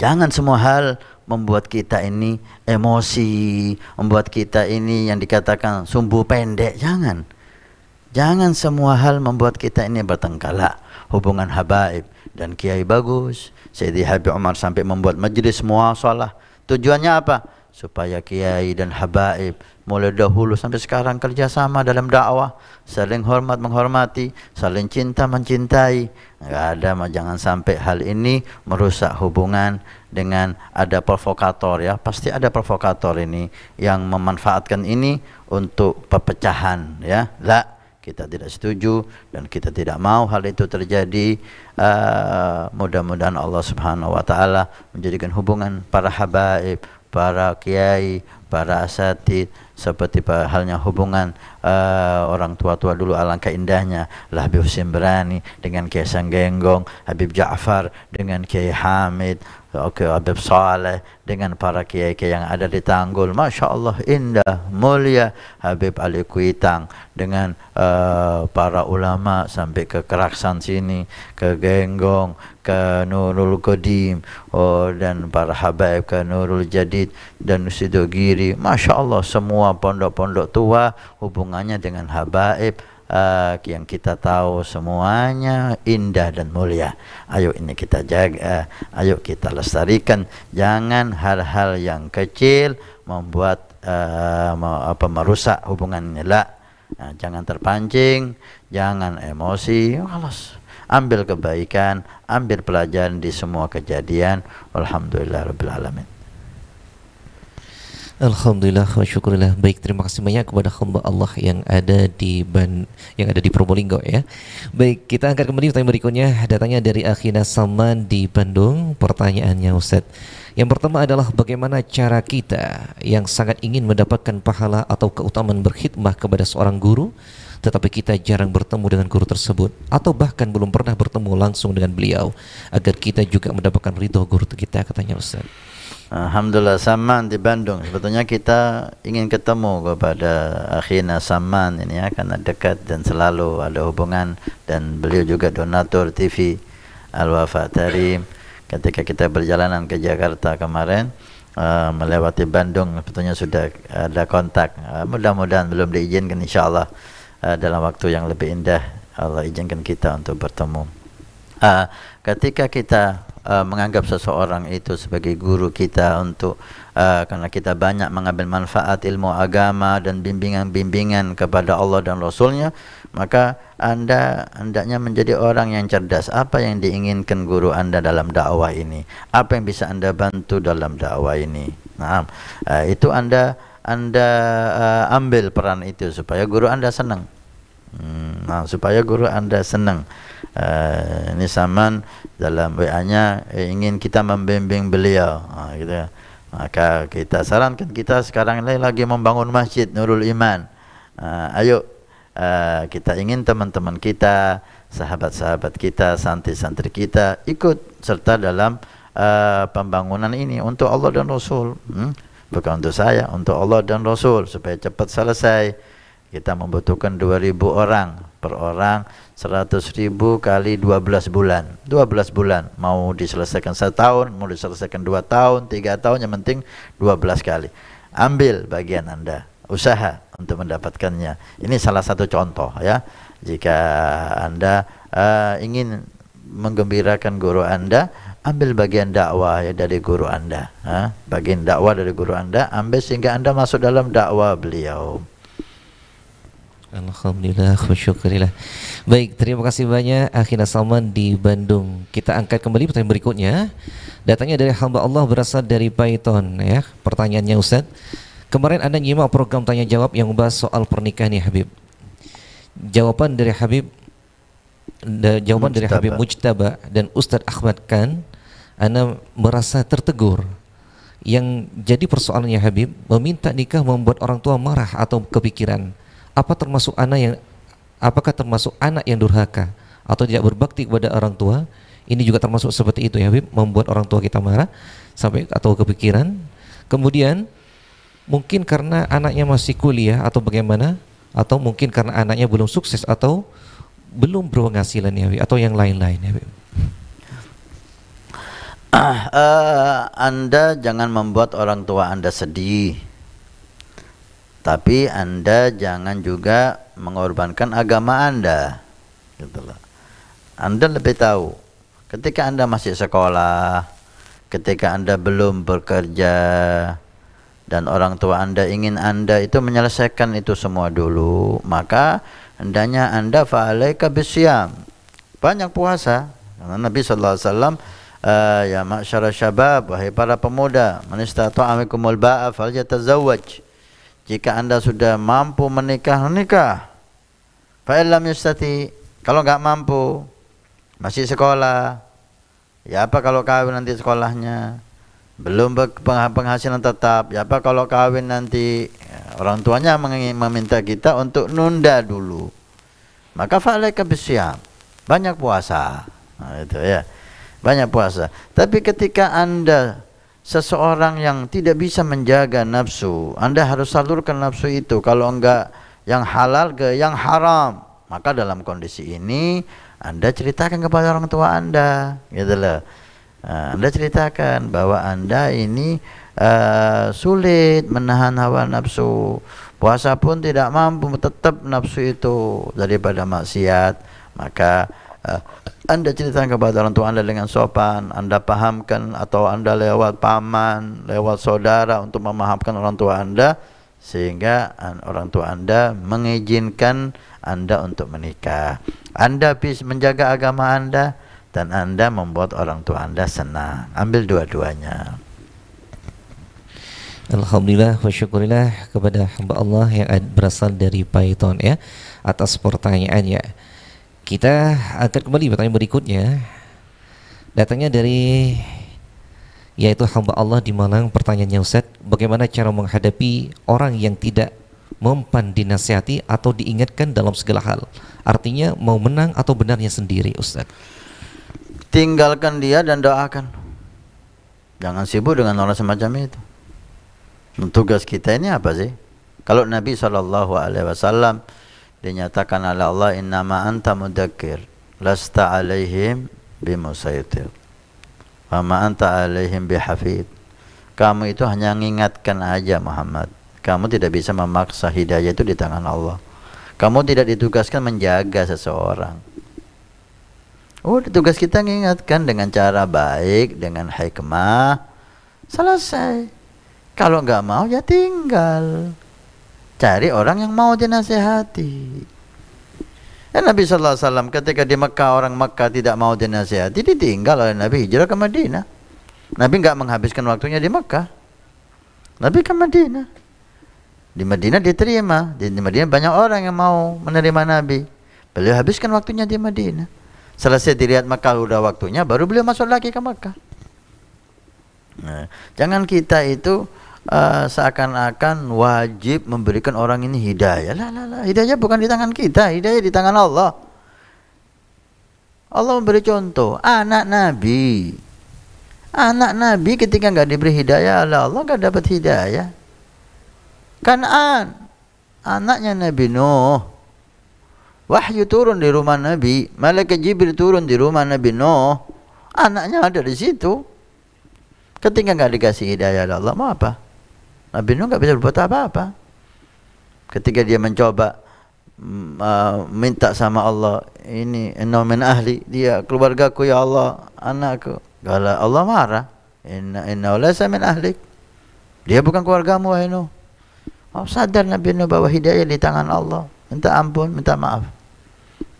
jangan semua hal membuat kita ini emosi, membuat kita ini yang dikatakan sumbu pendek, jangan. Jangan semua hal membuat kita ini bertengkala. Hubungan habaib dan kiai bagus. Sayyidi Habib Umar sampai membuat majlis muasalah. Tujuannya apa? Supaya kiai dan habaib mulai dahulu sampai sekarang kerjasama dalam dakwah, saling hormat menghormati, saling cinta mencintai. Gak ada jangan sampai hal ini merusak hubungan dengan ada provokator ya. Pasti ada provokator ini yang memanfaatkan ini untuk pepecahan ya. La kita tidak setuju dan kita tidak mau hal itu terjadi uh, mudah-mudahan Allah Subhanahu wa taala menjadikan hubungan para habaib para kiai para asatid seperti halnya hubungan uh, orang tua-tua dulu alangkah indahnya lah Habib berani dengan Kiai Sanggenggong Habib Ja'far dengan Kiai Hamid Oke, Habib Saleh dengan para kiai-kiai yang ada di Tanggul. Masya Allah indah, mulia Habib Ali Kuitang dengan uh, para ulama sampai ke Keraksan sini, ke Genggong, ke Nurul Qadim oh, dan para habaib ke Nurul Jadid dan Sidogiri. Masya Allah semua pondok-pondok tua hubungannya dengan habaib, uh, yang kita tahu semuanya indah dan mulia. Ayo ini kita jaga, eh, ayo kita lestarikan. Jangan hal-hal yang kecil membuat uh, apa merusak hubungan lah. Nah, jangan terpancing, jangan emosi, malas. Ambil kebaikan, ambil pelajaran di semua kejadian. Alhamdulillah alamin. Alhamdulillah wa syukurillah. Baik, terima kasih banyak kepada hamba Allah yang ada di Ban yang ada di Probolinggo ya. Baik, kita angkat kembali pertanyaan berikutnya datangnya dari Akhina Saman di Bandung. Pertanyaannya Ustaz. Yang pertama adalah bagaimana cara kita yang sangat ingin mendapatkan pahala atau keutamaan berkhidmah kepada seorang guru tetapi kita jarang bertemu dengan guru tersebut atau bahkan belum pernah bertemu langsung dengan beliau agar kita juga mendapatkan ridho guru kita katanya Ustaz. Alhamdulillah Saman di Bandung. Sebetulnya kita ingin ketemu kepada Akhina Saman ini ya karena dekat dan selalu ada hubungan dan beliau juga donatur TV Al Wafa Tarim. Ketika kita berjalanan ke Jakarta kemarin uh, melewati Bandung sebetulnya sudah ada kontak. Uh, mudah-mudahan belum diizinkan insyaallah uh, eh, dalam waktu yang lebih indah Allah izinkan kita untuk bertemu uh, ketika kita uh, menganggap seseorang itu sebagai guru kita untuk uh, karena kita banyak mengambil manfaat ilmu agama dan bimbingan-bimbingan kepada Allah dan Rasulnya maka anda hendaknya menjadi orang yang cerdas apa yang diinginkan guru anda dalam dakwah ini apa yang bisa anda bantu dalam dakwah ini nah uh, itu anda anda uh, ambil peran itu supaya guru anda senang hmm, nah supaya guru anda senang Eh, ini saman dalam WA-nya eh, ingin kita membimbing beliau. Ha, gitu. Maka kita sarankan kita sekarang ini lagi membangun masjid Nurul Iman. Ha, ayo ha, kita ingin teman-teman kita, sahabat-sahabat kita, santri-santri kita ikut serta dalam ha, pembangunan ini untuk Allah dan Rasul. Hmm? Bukan untuk saya, untuk Allah dan Rasul supaya cepat selesai. Kita membutuhkan 2000 orang per orang 100 ribu kali 12 bulan 12 bulan mau diselesaikan setahun mau diselesaikan dua tahun tiga tahun yang penting 12 kali ambil bagian anda usaha untuk mendapatkannya ini salah satu contoh ya jika anda uh, ingin menggembirakan guru anda ambil bagian dakwah ya, dari guru anda ha? bagian dakwah dari guru anda ambil sehingga anda masuk dalam dakwah beliau Alhamdulillah, syukurillah. Baik, terima kasih banyak Akhina Salman di Bandung. Kita angkat kembali pertanyaan berikutnya. Datangnya dari hamba Allah berasal dari Python ya. Pertanyaannya Ustaz, kemarin Anda nyimak program tanya jawab yang membahas soal pernikahan ya Habib. Jawaban dari Habib da, jawaban Mujtaba. dari Habib Mujtaba dan Ustadz Ahmad Khan Anda merasa tertegur yang jadi persoalannya Habib meminta nikah membuat orang tua marah atau kepikiran apa termasuk anak yang apakah termasuk anak yang durhaka atau tidak berbakti kepada orang tua? Ini juga termasuk seperti itu ya Habib, membuat orang tua kita marah sampai atau kepikiran. Kemudian mungkin karena anaknya masih kuliah atau bagaimana atau mungkin karena anaknya belum sukses atau belum berpenghasilan ya Habib, atau yang lain-lain ya Habib. uh, anda jangan membuat orang tua Anda sedih tapi Anda jangan juga mengorbankan agama Anda. Gitu Anda lebih tahu. Ketika Anda masih sekolah, ketika Anda belum bekerja, dan orang tua Anda ingin Anda itu menyelesaikan itu semua dulu, maka hendaknya Anda fa'alaika bisyam. Banyak puasa. Karena Nabi SAW alaihi eh, ya masyarakat syabab wahai para pemuda, manista istata'a amikumul ba'a yatazawwaj jika anda sudah mampu menikah, nikah. Fa'ilam yustati, kalau nggak mampu, masih sekolah. Ya apa kalau kawin nanti sekolahnya? Belum penghasilan tetap. Ya apa kalau kawin nanti orang tuanya meminta kita untuk nunda dulu. Maka fa'alaika bisyam. Banyak puasa. Nah, itu ya. Banyak puasa. Tapi ketika Anda seseorang yang tidak bisa menjaga nafsu, Anda harus salurkan nafsu itu. Kalau enggak yang halal ke yang haram, maka dalam kondisi ini Anda ceritakan kepada orang tua Anda, gitu loh. Nah, Anda ceritakan bahwa Anda ini uh, sulit menahan hawa nafsu. Puasa pun tidak mampu tetap nafsu itu daripada maksiat, maka Eh, anda ceritakan kepada orang tua Anda dengan sopan, Anda pahamkan atau Anda lewat paman, lewat saudara untuk memahamkan orang tua Anda sehingga orang tua Anda mengizinkan Anda untuk menikah. Anda bisa menjaga agama Anda dan Anda membuat orang tua Anda senang. Ambil dua-duanya. Alhamdulillah wa syukurillah kepada hamba Allah yang berasal dari Python ya atas pertanyaannya. Kita akan eh, kembali pertanyaan berikutnya. Datangnya dari yaitu hamba Allah di Malang pertanyaannya Ustaz, bagaimana cara menghadapi orang yang tidak mempan dinasihati atau diingatkan dalam segala hal? Artinya mau menang atau benarnya sendiri Ustaz? Tinggalkan dia dan doakan. Jangan sibuk dengan orang semacam itu. Tugas kita ini apa sih? Kalau Nabi saw dinyatakan oleh Allah innama anta mudakkir lasta alaihim bimusaitir wa ma anta alaihim bihafid kamu itu hanya mengingatkan aja Muhammad kamu tidak bisa memaksa hidayah itu di tangan Allah kamu tidak ditugaskan menjaga seseorang oh tugas kita mengingatkan dengan cara baik dengan hikmah selesai kalau nggak mau ya tinggal Cari orang yang mau dinasehati. Dan ya, Nabi Sallallahu Alaihi Wasallam ketika di Mekah orang Mekah tidak mau dinasehati ditinggal oleh Nabi hijrah ke Madinah. Nabi enggak menghabiskan waktunya di Mekah. Nabi ke Madinah. Di Madinah diterima. Di Madinah banyak orang yang mau menerima Nabi. Beliau habiskan waktunya di Madinah. Selesai dilihat Mekah udah waktunya, baru beliau masuk lagi ke Mekah. Nah, jangan kita itu uh, seakan-akan wajib memberikan orang ini hidayah. Lah, lah, lah. Hidayah bukan di tangan kita, hidayah di tangan Allah. Allah memberi contoh, anak Nabi. Anak Nabi ketika nggak diberi hidayah oleh Allah nggak dapat hidayah. kan an anaknya Nabi Nuh. Wahyu turun di rumah Nabi, malaikat Jibril turun di rumah Nabi Nuh. Anaknya ada di situ. Ketika nggak dikasih hidayah Allah, mau apa? Nabi Nuh tidak bisa berbuat apa-apa. Ketika dia mencoba mm, uh, minta sama Allah, ini enomen ahli dia keluarga keluargaku ya Allah, anakku. Kalau Allah marah, inna inna ulasa min ahli Dia bukan keluargamu wahai Nuh. Oh, sadar Nabi Nuh bahawa hidayah di tangan Allah. Minta ampun, minta maaf.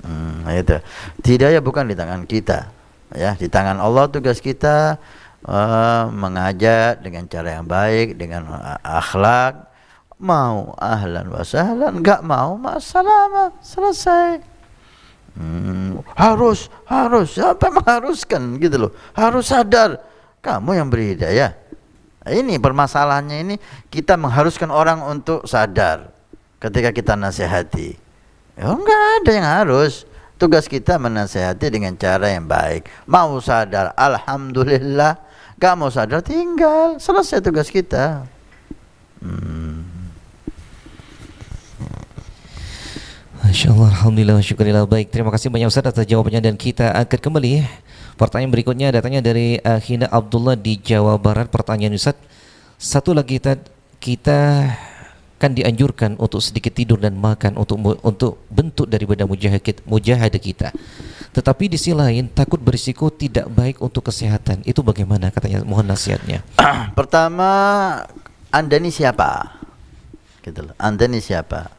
Hmm, itu. Hidayah bukan di tangan kita. Ya, di tangan Allah tugas kita uh, mengajak dengan cara yang baik dengan eh, akhlak mau ahlan wa sahlan enggak mau masalah selesai hmm, harus harus siapa mengharuskan gitu loh harus sadar kamu yang ya ini permasalahannya ini kita mengharuskan orang untuk sadar ketika kita nasihati ya enggak ada yang harus tugas kita menasehati dengan cara yang baik mau sadar alhamdulillah Gak mau sadar tinggal. Selesai tugas kita. Hmm. Masya Allah, Alhamdulillah, syukurillah baik. Terima kasih banyak Ustaz atas jawabannya dan kita akan kembali. Pertanyaan berikutnya datangnya dari Akhina eh, Abdullah di Jawa Barat. Pertanyaan Ustaz, satu lagi kita, kita kan dianjurkan untuk sedikit tidur dan makan untuk untuk bentuk daripada mujahid mujahid kita. Tetapi di sisi lain takut berisiko tidak baik untuk kesehatan. Itu bagaimana katanya? Mohon nasihatnya. Pertama, Anda ini siapa? Gitu Anda ini siapa?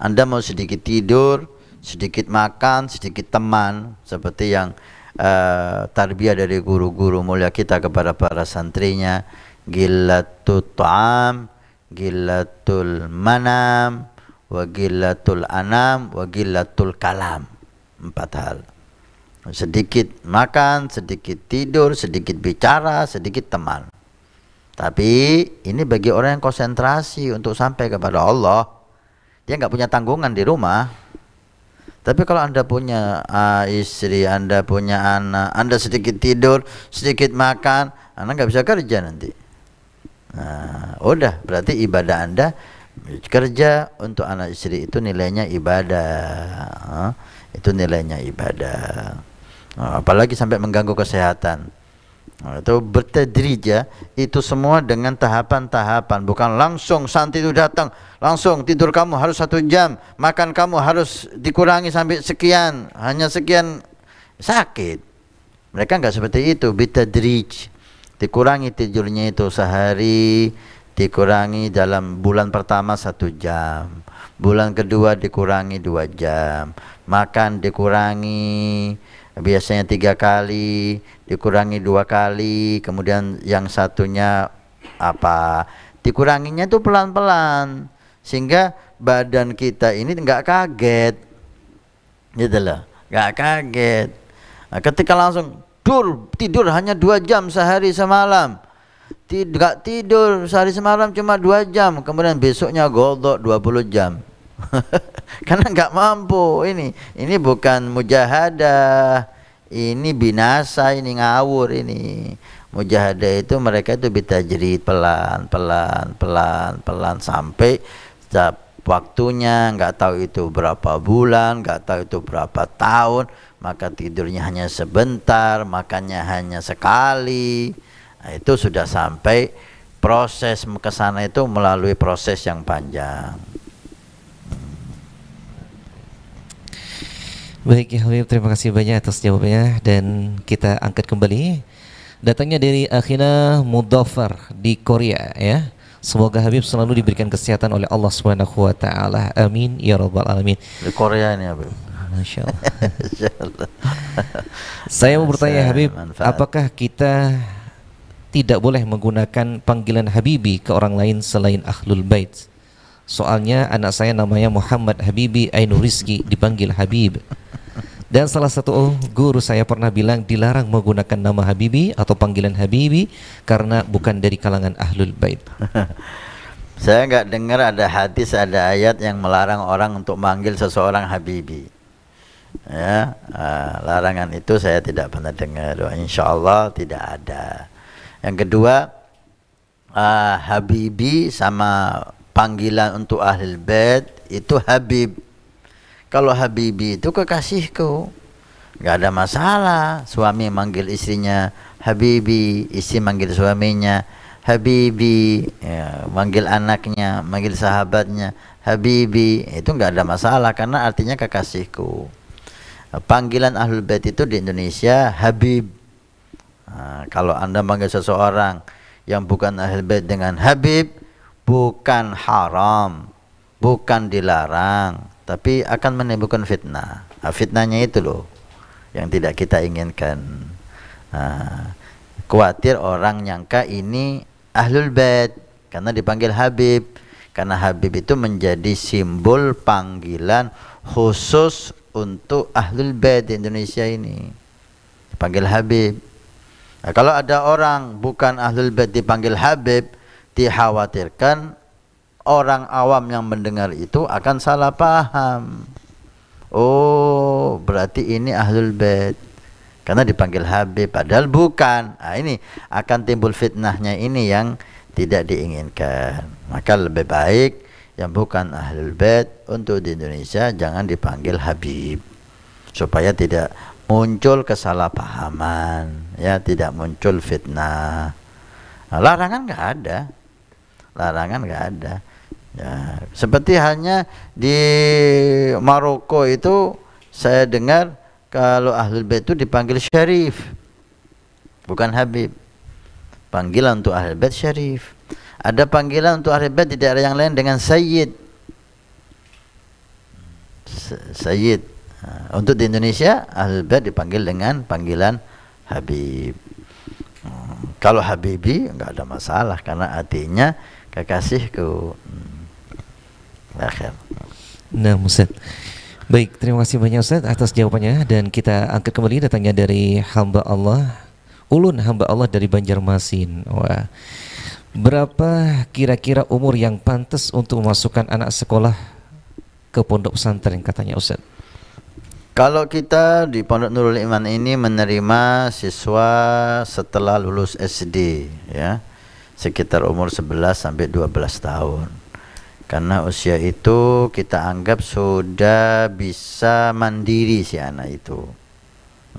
Anda mau sedikit tidur, sedikit makan, sedikit teman seperti yang uh, tarbiyah dari guru-guru mulia kita kepada para santrinya gilatut ta'am tul manam wa tul anam wa tul kalam empat hal sedikit makan sedikit tidur sedikit bicara sedikit teman tapi ini bagi orang yang konsentrasi untuk sampai kepada Allah dia nggak punya tanggungan di rumah tapi kalau anda punya uh, istri, anda punya anak, anda sedikit tidur, sedikit makan, anda nggak bisa kerja nanti. Nah, udah berarti ibadah Anda kerja untuk anak istri itu nilainya ibadah. Nah, itu nilainya ibadah. Nah, apalagi sampai mengganggu kesehatan. Nah, itu bertadrija ya. itu semua dengan tahapan-tahapan bukan langsung santi itu datang langsung tidur kamu harus satu jam makan kamu harus dikurangi sampai sekian hanya sekian sakit mereka nggak seperti itu bertedrija dikurangi tidurnya itu sehari dikurangi dalam bulan pertama satu jam bulan kedua dikurangi dua jam makan dikurangi biasanya tiga kali dikurangi dua kali kemudian yang satunya apa dikuranginya itu pelan-pelan sehingga badan kita ini nggak kaget gitu loh nggak kaget nah, ketika langsung tidur tidur hanya dua jam sehari semalam tidak tidur sehari semalam cuma dua jam kemudian besoknya dua 20 jam karena nggak mampu ini ini bukan mujahadah ini binasa ini ngawur ini mujahadah itu mereka itu bitajrid pelan pelan pelan pelan sampai setiap waktunya nggak tahu itu berapa bulan nggak tahu itu berapa tahun maka tidurnya hanya sebentar, makannya hanya sekali. Nah, itu sudah sampai proses ke sana itu melalui proses yang panjang. Baik ya Habib, terima kasih banyak atas jawabannya dan kita angkat kembali datangnya dari Akhina Mudhafar di Korea ya. Semoga Habib selalu diberikan kesehatan oleh Allah Subhanahu wa taala. Amin ya rabbal alamin. Di Korea ini Habib. Masya Allah. Saya mau bertanya Habib, manfaat. apakah kita tidak boleh menggunakan panggilan Habibi ke orang lain selain Ahlul Bait? Soalnya anak saya namanya Muhammad Habibi Ainur Rizki dipanggil Habib. Dan salah satu oh, guru saya pernah bilang dilarang menggunakan nama Habibi atau panggilan Habibi karena bukan dari kalangan Ahlul Bait. saya nggak dengar ada hadis, ada ayat yang melarang orang untuk manggil seseorang Habibi ya uh, larangan itu saya tidak pernah dengar oh, insya Allah tidak ada yang kedua uh, habibi sama panggilan untuk ahli bed itu habib kalau habibi itu kekasihku nggak ada masalah suami manggil istrinya habibi istri manggil suaminya habibi ya, manggil anaknya manggil sahabatnya habibi itu nggak ada masalah karena artinya kekasihku panggilan ahlul bait itu di Indonesia Habib. Nah, kalau Anda manggil seseorang yang bukan ahlul bait dengan Habib bukan haram, bukan dilarang, tapi akan menimbulkan fitnah. Nah, fitnahnya itu loh yang tidak kita inginkan. Nah, khawatir orang nyangka ini ahlul bait karena dipanggil Habib. Karena Habib itu menjadi simbol panggilan khusus untuk ahlul bait di Indonesia ini dipanggil Habib nah, kalau ada orang bukan ahlul bait dipanggil Habib dikhawatirkan orang awam yang mendengar itu akan salah paham oh berarti ini ahlul bait karena dipanggil Habib padahal bukan nah, ini akan timbul fitnahnya ini yang tidak diinginkan maka lebih baik yang bukan ahlul bait untuk di Indonesia jangan dipanggil habib supaya tidak muncul kesalahpahaman ya tidak muncul fitnah nah, larangan nggak ada larangan nggak ada ya seperti hanya di Maroko itu saya dengar kalau ahlul bait itu dipanggil syarif bukan habib panggilan untuk ahlul bait syarif ada panggilan untuk ahli bait di daerah yang lain dengan sayyid. Sayyid. Untuk di Indonesia ahli bait dipanggil dengan panggilan habib. Hmm, kalau habibi enggak ada masalah karena artinya kekasihku. Hmm, akhir. Nah, Ustaz. Baik, terima kasih banyak Ustaz atas jawabannya dan kita angkat kembali datangnya dari hamba Allah Ulun hamba Allah dari Banjarmasin. Wah. Berapa kira-kira umur yang pantas untuk memasukkan anak sekolah ke pondok pesantren katanya Ustaz? Kalau kita di Pondok Nurul Iman ini menerima siswa setelah lulus SD ya sekitar umur 11 sampai 12 tahun. Karena usia itu kita anggap sudah bisa mandiri si anak itu.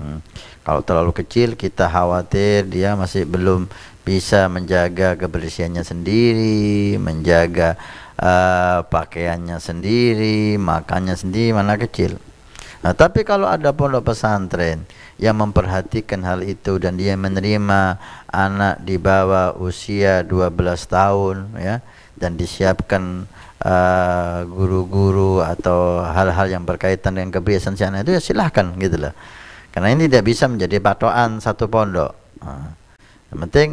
Hmm. Kalau terlalu kecil kita khawatir dia masih belum bisa menjaga kebersihannya sendiri, menjaga uh, pakaiannya sendiri, makannya sendiri, mana kecil. Nah, tapi kalau ada pondok pesantren yang memperhatikan hal itu dan dia menerima anak di bawah usia 12 tahun ya dan disiapkan eh, guru-guru uh, atau hal-hal yang berkaitan dengan kebiasaan si anak itu ya silahkan gitu loh. Karena ini tidak bisa menjadi patokan satu pondok. Nah, yang penting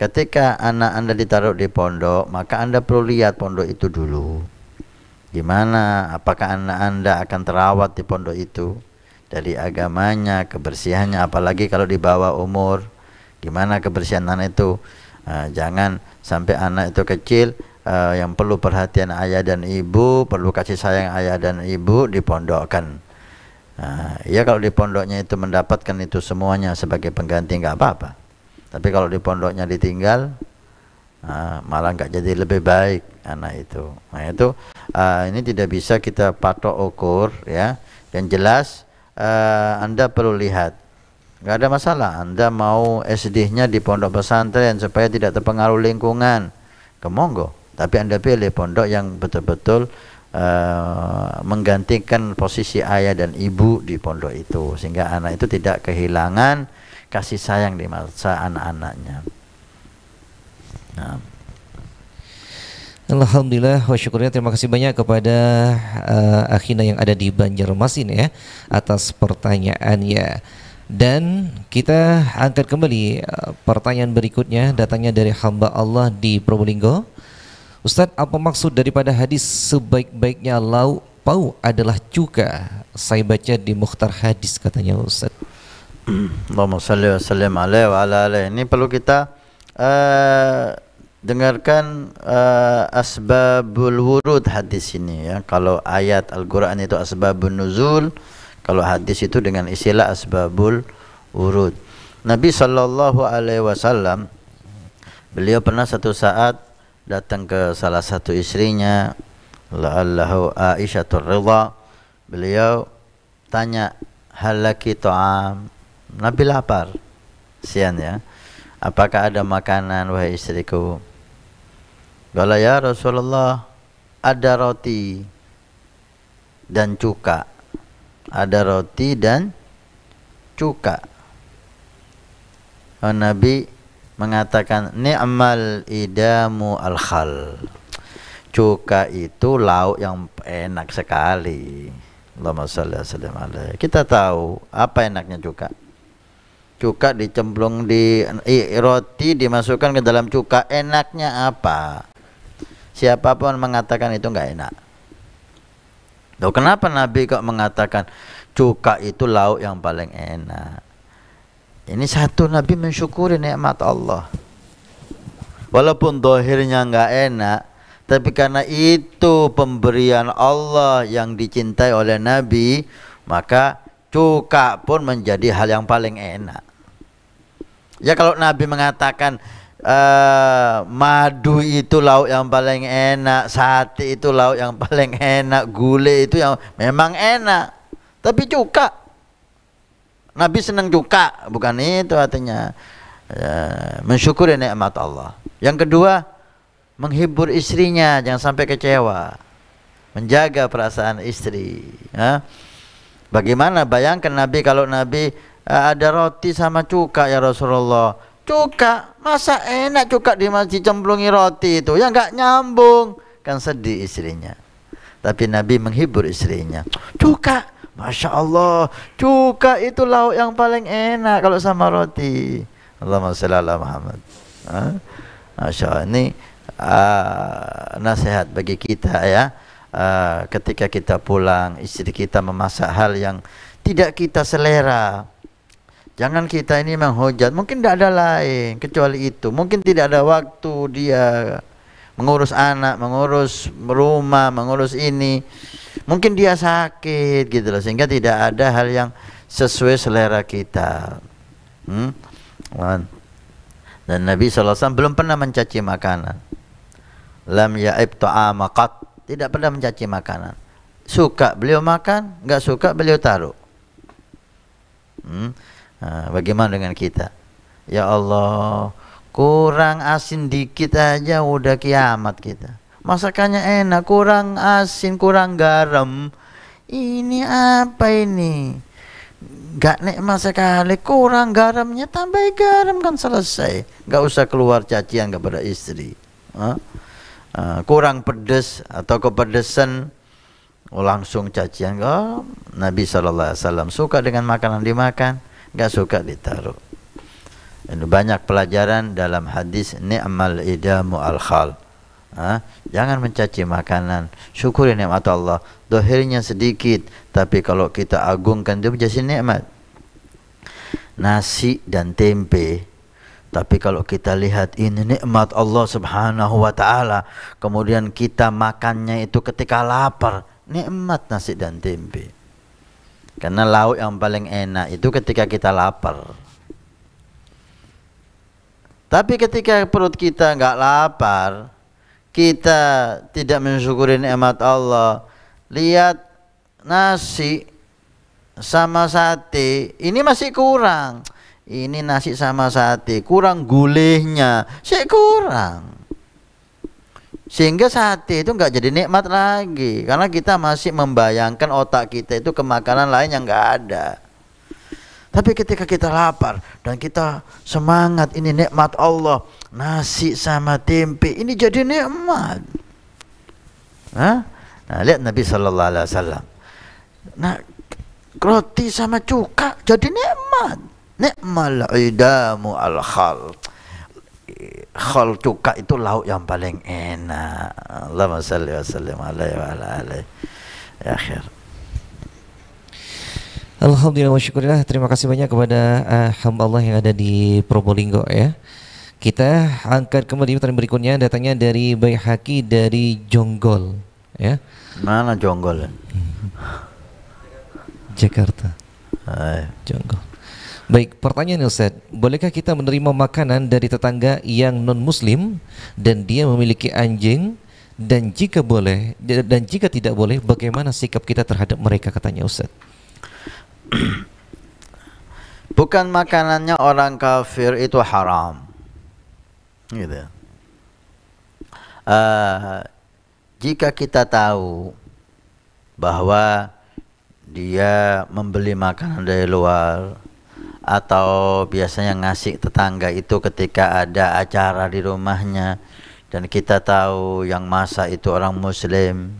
Ketika anak Anda ditaruh di pondok, maka Anda perlu lihat pondok itu dulu. Gimana? Apakah anak Anda akan terawat di pondok itu? Dari agamanya, kebersihannya, apalagi kalau di bawah umur. Gimana kebersihan anak itu? Uh, jangan sampai anak itu kecil uh, yang perlu perhatian ayah dan ibu, perlu kasih sayang ayah dan ibu dipondokkan. Uh, ya kalau di pondoknya itu mendapatkan itu semuanya sebagai pengganti nggak apa-apa. Tapi kalau di pondoknya ditinggal, Nah, malah nggak jadi lebih baik anak itu. Nah itu uh, ini tidak bisa kita patok ukur ya. Yang jelas uh, anda perlu lihat. Nggak ada masalah. Anda mau SD-nya di pondok pesantren supaya tidak terpengaruh lingkungan. Kemonggo. Tapi anda pilih pondok yang betul-betul uh, menggantikan posisi ayah dan ibu di pondok itu sehingga anak itu tidak kehilangan kasih sayang di masa anak-anaknya. Nah. Alhamdulillah wa syukurnya terima kasih banyak kepada uh, Akhina yang ada di Banjarmasin ya atas pertanyaannya. Dan kita angkat kembali uh, pertanyaan berikutnya datangnya dari hamba Allah di Probolinggo. Ustadz, apa maksud daripada hadis sebaik-baiknya lauk pau adalah cuka? Saya baca di Mukhtar Hadis katanya Ustadz. Allahumma salli wa sallim alaihi wa ala alaihi. Ini perlu kita uh, dengarkan uh, asbabul wurud hadis ini ya. Kalau ayat Al-Qur'an itu asbabun nuzul, kalau hadis itu dengan istilah asbabul wurud. Nabi sallallahu alaihi wasallam beliau pernah satu saat datang ke salah satu istrinya la'allahu Aisyah ridha. Beliau tanya halaki ta'am Nabi lapar. Sian ya. Apakah ada makanan wahai istriku? Kala ya Rasulullah ada roti dan cuka. Ada roti dan cuka. Oh, Nabi mengatakan ni'mal idamu al-khal. Cuka itu lauk yang enak sekali. Allahumma salli Kita tahu apa enaknya cuka cuka dicemplung di roti dimasukkan ke dalam cuka enaknya apa siapapun mengatakan itu nggak enak Loh, kenapa Nabi kok mengatakan cuka itu lauk yang paling enak ini satu Nabi mensyukuri nikmat Allah walaupun dohirnya nggak enak tapi karena itu pemberian Allah yang dicintai oleh Nabi maka cuka pun menjadi hal yang paling enak Ya kalau Nabi mengatakan uh, madu itu lauk yang paling enak, sate itu lauk yang paling enak, gulai itu yang memang enak. Tapi cuka. Nabi senang cuka, bukan itu artinya. Ya, mensyukuri nikmat Allah. Yang kedua, menghibur istrinya jangan sampai kecewa. Menjaga perasaan istri, ya. Bagaimana bayangkan Nabi kalau Nabi Eh, ada roti sama cuka ya Rasulullah. Cuka, masa enak cuka di masjid cemplungi roti itu Ya enggak nyambung. Kan sedih istrinya. Tapi Nabi menghibur istrinya. Cuka, Masya Allah, cuka itu lauk yang paling enak kalau sama roti. Allahumma salli ala Muhammad. Ha? Masya Allah, ini uh, nasihat bagi kita ya. Uh, ketika kita pulang, istri kita memasak hal yang tidak kita selera. Jangan kita ini menghujat. Mungkin tidak ada lain kecuali itu. Mungkin tidak ada waktu dia mengurus anak, mengurus rumah, mengurus ini. Mungkin dia sakit gitu loh sehingga tidak ada hal yang sesuai selera kita. Hmm? Dan Nabi SAW belum pernah mencaci makanan. Lam ya'ib ta'ama Tidak pernah mencaci makanan. Suka beliau makan, nggak suka beliau taruh. Hmm? bagaimana dengan kita? Ya Allah, kurang asin dikit aja udah kiamat kita. Masakannya enak, kurang asin, kurang garam. Ini apa ini? Gak nikmat sekali, kurang garamnya tambah garam kan selesai. Gak usah keluar cacian kepada istri. Huh? Uh, kurang pedes atau kepedesan langsung cacian. Oh, Nabi saw suka dengan makanan dimakan nggak suka ditaruh banyak pelajaran dalam hadis ni'mal idamu al khal ha? jangan mencaci makanan syukuri nikmat Allah dohirnya sedikit tapi kalau kita agungkan itu menjadi nikmat nasi dan tempe tapi kalau kita lihat ini nikmat Allah Subhanahu wa taala, kemudian kita makannya itu ketika lapar, nikmat nasi dan tempe. Karena lauk yang paling enak itu ketika kita lapar. Tapi ketika perut kita nggak lapar, kita tidak mensyukuri nikmat Allah. Lihat nasi sama sate, ini masih kurang. Ini nasi sama sate, kurang gulihnya, saya kurang sehingga sate itu nggak jadi nikmat lagi karena kita masih membayangkan otak kita itu ke makanan lain yang nggak ada tapi ketika kita lapar dan kita semangat ini nikmat Allah nasi sama tempe ini jadi nikmat Hah? nah lihat Nabi Shallallahu Alaihi Wasallam nah roti sama cuka jadi nikmat nikmal idamu al khalq cuka itu lauk yang paling enak. Allahumma salli wa sallim alaihi wa ala alaihi. Ya akhir. Alhamdulillah wa syukurillah. Terima kasih banyak kepada eh, hamba Allah yang ada di Probolinggo ya. Kita angkat kembali pertanyaan berikutnya datangnya dari Haki dari Jonggol ya. Mana Jonggol? Hmm. Jakarta. Hai. Jonggol. Baik, pertanyaan Ustaz, bolehkah kita menerima makanan dari tetangga yang non-muslim dan dia memiliki anjing dan jika boleh dan jika tidak boleh bagaimana sikap kita terhadap mereka katanya Ustaz? Bukan makanannya orang kafir itu haram. Gitu. Uh, jika kita tahu bahwa dia membeli makanan dari luar atau biasanya ngasih tetangga itu ketika ada acara di rumahnya dan kita tahu yang masa itu orang muslim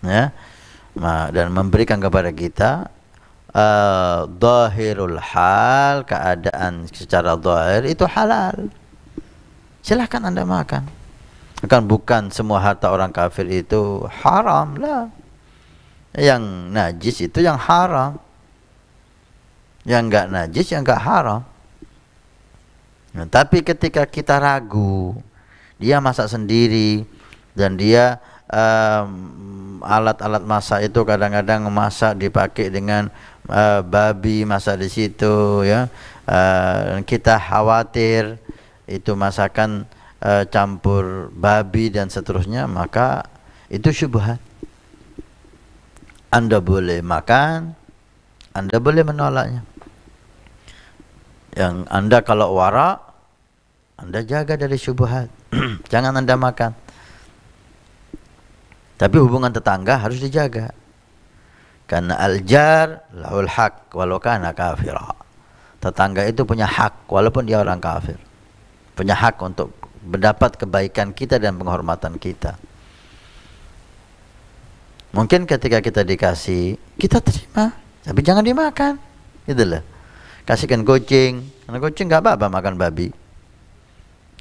ya dan memberikan kepada kita uh, hal keadaan secara zahir itu halal silahkan anda makan kan bukan semua harta orang kafir itu haram lah yang najis itu yang haram yang enggak najis, yang enggak haram. Nah, tapi ketika kita ragu, dia masak sendiri dan dia alat-alat masak itu kadang-kadang masak dipakai dengan uh, babi masak di situ ya. Uh, kita khawatir itu masakan uh, campur babi dan seterusnya, maka itu syubhat. Anda boleh makan, Anda boleh menolaknya yang anda kalau wara anda jaga dari syubhat jangan anda makan tapi hubungan tetangga harus dijaga karena aljar lahul hak walau kana kafira tetangga itu punya hak walaupun dia orang kafir punya hak untuk mendapat kebaikan kita dan penghormatan kita mungkin ketika kita dikasih kita terima tapi jangan dimakan gitu loh kasihkan kucing karena kucing nggak apa-apa makan babi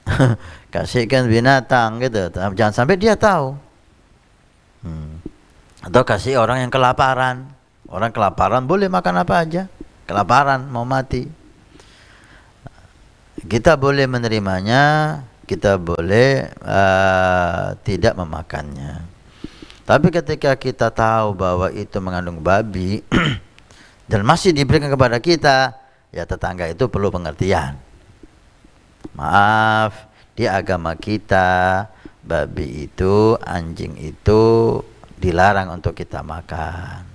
kasihkan binatang gitu jangan sampai dia tahu hmm. atau kasih orang yang kelaparan orang kelaparan boleh makan apa aja kelaparan mau mati kita boleh menerimanya kita boleh uh, tidak memakannya tapi ketika kita tahu bahwa itu mengandung babi dan masih diberikan kepada kita ya tetangga itu perlu pengertian maaf di agama kita babi itu anjing itu dilarang untuk kita makan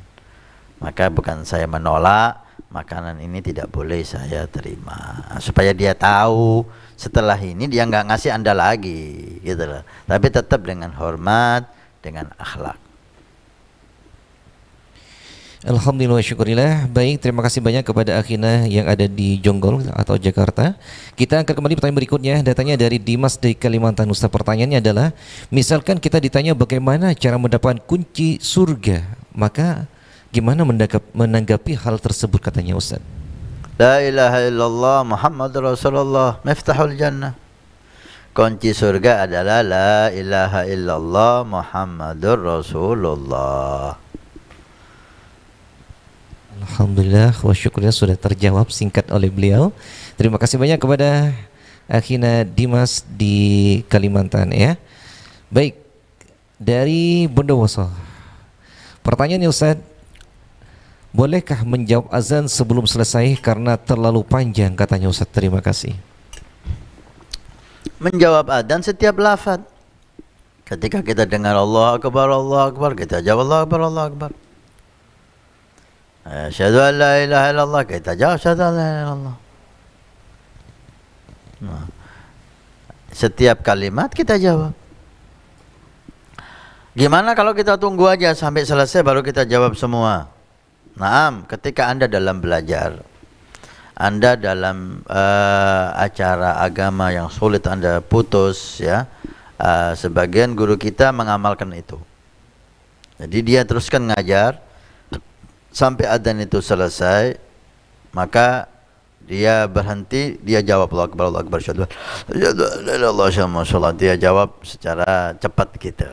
maka bukan saya menolak makanan ini tidak boleh saya terima ah, supaya dia tahu setelah ini dia nggak ngasih anda lagi gitu loh tapi tetap dengan hormat dengan akhlak Alhamdulillah syukurillah Baik terima kasih banyak kepada Akhina yang ada di Jonggol atau Jakarta Kita akan kembali pertanyaan berikutnya Datanya dari Dimas dari Kalimantan Ustaz pertanyaannya adalah Misalkan kita ditanya bagaimana cara mendapatkan kunci surga Maka gimana menanggapi hal tersebut katanya Ustaz La ilaha illallah Muhammad Rasulullah Miftahul jannah Kunci surga adalah La ilaha illallah Muhammadur Rasulullah Alhamdulillah wa syukurnya sudah terjawab singkat oleh beliau. Terima kasih banyak kepada Akhina Dimas di Kalimantan ya. Baik, dari Bondowoso. Pertanyaan Ustaz, bolehkah menjawab azan sebelum selesai karena terlalu panjang katanya Ustaz. Terima kasih. Menjawab azan setiap lafaz. Ketika kita dengar Allah Akbar, Allah Akbar, kita jawab Allah Akbar, Allah Akbar. Asyhadu an la ilaha illallah. Kita jawab asyhadu an la ilaha illallah. Nah. setiap kalimat kita jawab. Gimana kalau kita tunggu aja sampai selesai baru kita jawab semua? Naam, ketika Anda dalam belajar, Anda dalam uh, acara agama yang sulit Anda putus ya. Uh, sebagian guru kita mengamalkan itu. Jadi dia teruskan ngajar, sampai adzan itu selesai maka dia berhenti dia jawab Allah akbar Allah akbar syahadu Allah Allah dia jawab secara cepat gitu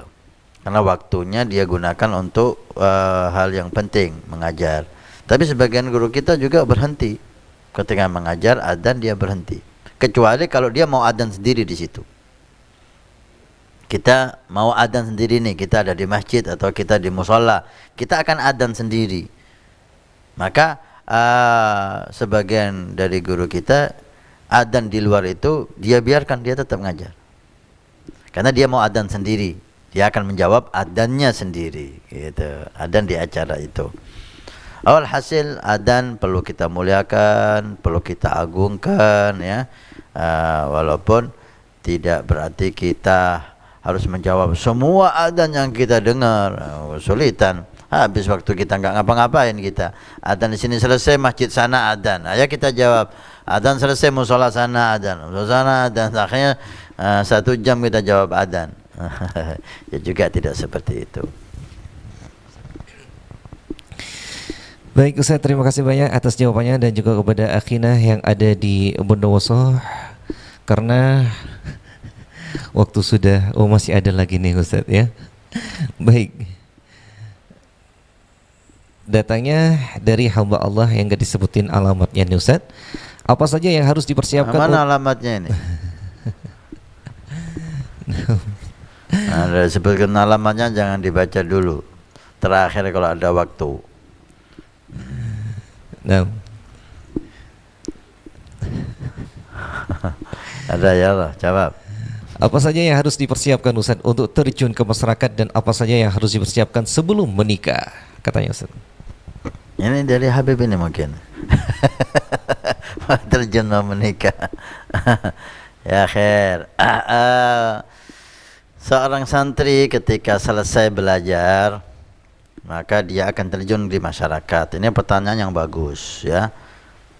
karena waktunya dia gunakan untuk uh, hal yang penting mengajar tapi sebagian guru kita juga berhenti ketika mengajar adzan dia berhenti kecuali kalau dia mau adzan sendiri di situ kita mau adzan sendiri nih kita ada di masjid atau kita di musola kita akan adzan sendiri maka uh, sebagian dari guru kita adan di luar itu dia biarkan dia tetap ngajar. Karena dia mau adan sendiri, dia akan menjawab adannya sendiri gitu. Adan di acara itu. Awal hasil adan perlu kita muliakan, perlu kita agungkan ya. Uh, walaupun tidak berarti kita harus menjawab semua adan yang kita dengar eh, kesulitan habis waktu kita enggak ngapa-ngapain kita adan di sini selesai masjid sana adan Ayo kita jawab adan selesai musola sana adan musola sana adan akhirnya uh, satu jam kita jawab adan ya juga tidak seperti itu Baik Ustaz, terima kasih banyak atas jawabannya dan juga kepada Akhina yang ada di Bondowoso karena waktu sudah oh masih ada lagi nih Ustaz ya. Baik datangnya dari hamba Allah yang gak disebutin alamatnya nih Ustaz. Apa saja yang harus dipersiapkan? Mana alamatnya ini? nah, sebelum alamatnya jangan dibaca dulu. Terakhir kalau ada waktu. Nah. ada ya Allah, jawab. Apa saja yang harus dipersiapkan Ustaz untuk terjun ke masyarakat dan apa saja yang harus dipersiapkan sebelum menikah? Katanya Ustaz. Ini dari Habib ini mungkin. Terjun menikah. ya akhir. Ah, ah. Seorang santri ketika selesai belajar, maka dia akan terjun di masyarakat. Ini pertanyaan yang bagus ya.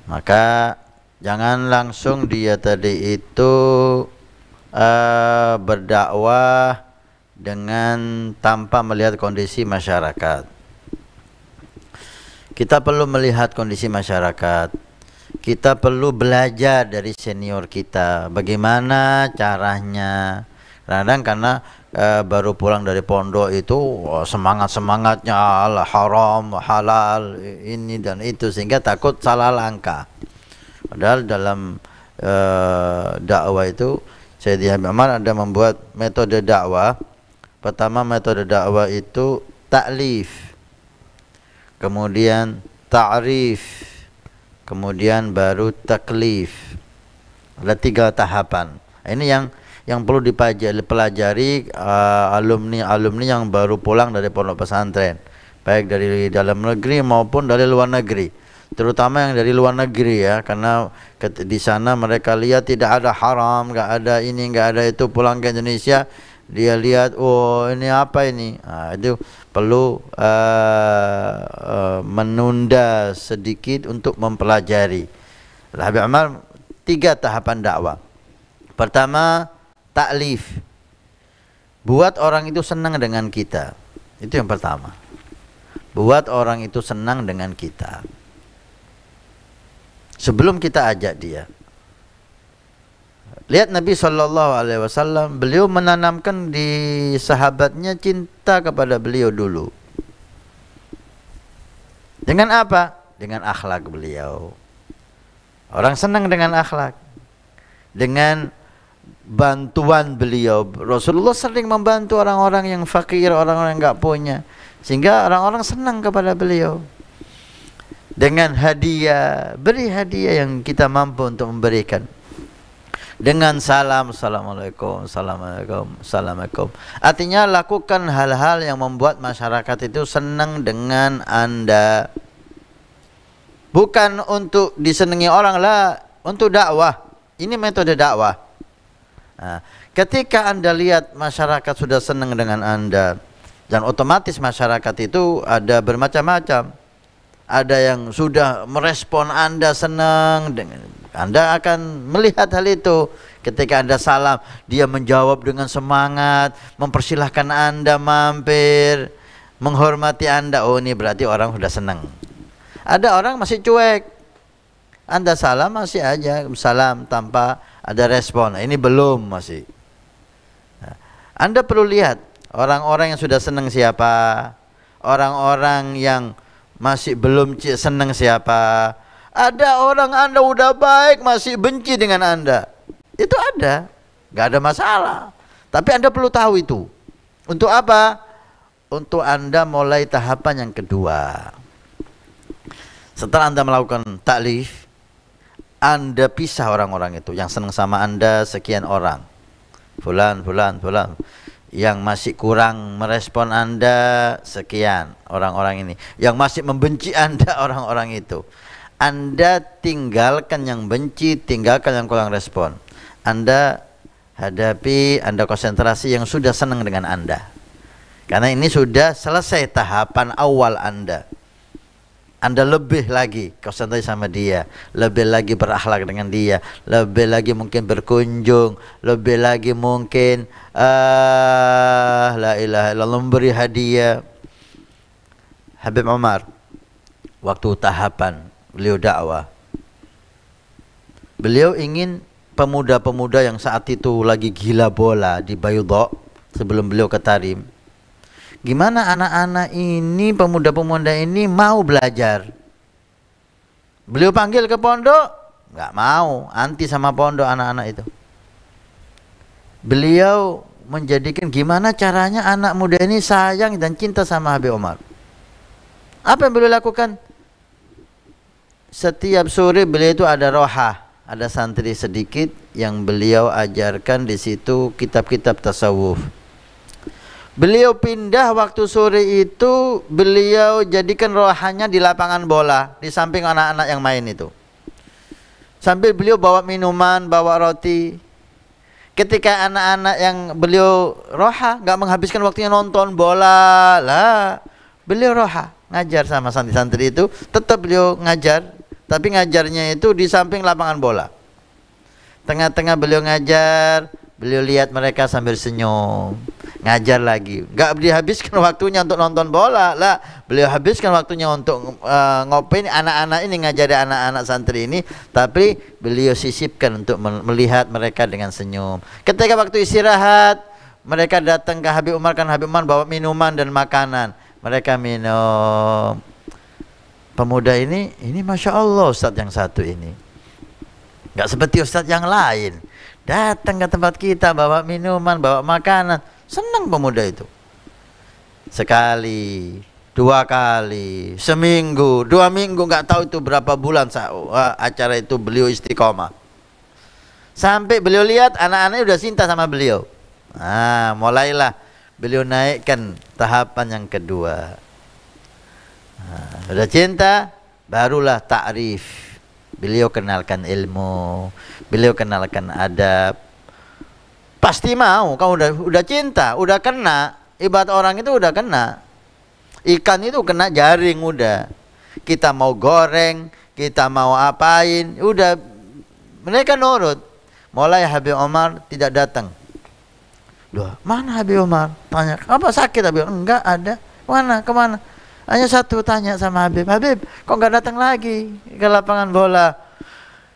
Maka jangan langsung dia tadi itu uh, berdakwah dengan tanpa melihat kondisi masyarakat kita perlu melihat kondisi masyarakat. Kita perlu belajar dari senior kita bagaimana caranya. Kadang karena eh, baru pulang dari pondok itu oh, semangat semangatnya al haram halal ini dan itu sehingga takut salah langkah padahal dalam eh, dakwah itu Sayyidi Habib ada membuat metode dakwah pertama metode dakwah itu taklif kemudian ta'rif, kemudian baru taklif. Ada tiga tahapan. Ini yang yang perlu dipelajari pelajari eh, alumni alumni yang baru pulang dari pondok pesantren, baik dari dalam negeri maupun dari luar negeri. Terutama yang dari luar negeri ya, karena di sana mereka lihat tidak ada haram, nggak ada ini, nggak ada itu. Pulang ke Indonesia dia lihat, oh ini apa ini? Nah, itu perlu uh, uh, menunda sedikit untuk mempelajari. Habib Umar tiga tahapan dakwah. Pertama, taklif. Buat orang itu senang dengan kita. Itu yang pertama. Buat orang itu senang dengan kita. Sebelum kita ajak dia, Lihat Nabi Shallallahu Alaihi Wasallam, beliau menanamkan di sahabatnya cinta kepada beliau dulu. Dengan apa? Dengan akhlak beliau. Orang senang dengan akhlak, dengan bantuan beliau. Rasulullah sering membantu orang-orang yang fakir, orang-orang yang nggak punya, sehingga orang-orang senang kepada beliau. Dengan hadiah, beri hadiah yang kita mampu untuk memberikan dengan salam assalamualaikum assalamualaikum assalamualaikum artinya lakukan hal-hal yang membuat masyarakat itu senang dengan anda bukan untuk disenangi orang lah untuk dakwah ini metode dakwah nah, ketika anda lihat masyarakat sudah senang dengan anda dan otomatis masyarakat itu ada bermacam-macam ada yang sudah merespon Anda senang dengan Anda akan melihat hal itu ketika Anda salam dia menjawab dengan semangat mempersilahkan Anda mampir menghormati Anda oh ini berarti orang sudah senang ada orang masih cuek Anda salam masih aja salam tanpa ada respon ini belum masih Anda perlu lihat orang-orang yang sudah senang siapa orang-orang yang masih belum senang siapa ada orang anda udah baik masih benci dengan anda itu ada nggak ada masalah tapi anda perlu tahu itu untuk apa untuk anda mulai tahapan yang kedua setelah anda melakukan taklif anda pisah orang-orang itu yang senang sama anda sekian orang fulan fulan fulan yang masih kurang merespon Anda sekian orang-orang ini yang masih membenci Anda orang-orang itu Anda tinggalkan yang benci tinggalkan yang kurang respon Anda hadapi Anda konsentrasi yang sudah senang dengan Anda karena ini sudah selesai tahapan awal Anda anda lebih lagi kau santai sama dia, lebih lagi berakhlak dengan dia, lebih lagi mungkin berkunjung, lebih lagi mungkin ah la ilaha illallah memberi hadiah. Habib Umar waktu tahapan beliau dakwah. Beliau ingin pemuda-pemuda yang saat itu lagi gila bola di Bayudok sebelum beliau ke Tarim gimana anak-anak ini pemuda-pemuda ini mau belajar beliau panggil ke pondok nggak mau anti sama pondok anak-anak itu beliau menjadikan gimana caranya anak muda ini sayang dan cinta sama Habib Omar apa yang beliau lakukan setiap sore beliau itu ada roha ada santri sedikit yang beliau ajarkan di situ kitab-kitab tasawuf Beliau pindah waktu sore itu beliau jadikan rohannya di lapangan bola di samping anak-anak yang main itu. Sambil beliau bawa minuman, bawa roti. Ketika anak-anak yang beliau roha nggak menghabiskan waktunya nonton bola lah, beliau roha ngajar sama santri-santri itu tetap beliau ngajar tapi ngajarnya itu di samping lapangan bola tengah-tengah beliau ngajar Beliau lihat mereka sambil senyum, ngajar lagi. Gak dihabiskan waktunya untuk nonton bola lah. Beliau habiskan waktunya untuk uh, ngopi anak-anak ini ngajari anak-anak santri ini, tapi beliau sisipkan untuk melihat mereka dengan senyum. Ketika waktu istirahat, mereka datang ke Habib Umar kan Habib Umar bawa minuman dan makanan. Mereka minum. Pemuda ini, ini masya Allah Ustadz yang satu ini. Gak seperti Ustadz yang lain datang ke tempat kita bawa minuman, bawa makanan. Senang pemuda itu. Sekali, dua kali, seminggu, dua minggu nggak tahu itu berapa bulan acara itu beliau istiqomah. Sampai beliau lihat anak-anaknya udah cinta sama beliau. Nah, mulailah beliau naikkan tahapan yang kedua. Nah, udah cinta, barulah takrif beliau kenalkan ilmu, beliau kenalkan adab. Pasti mau, kau udah udah cinta, udah kena. Ibarat orang itu udah kena. Ikan itu kena jaring udah. Kita mau goreng, kita mau apain, udah mereka nurut. Mulai Habib Omar tidak datang. Duh, mana Habib Omar? Tanya, apa sakit Habib? Enggak ada. Mana? Kemana? Hanya satu tanya sama Habib, Habib kok nggak datang lagi ke lapangan bola?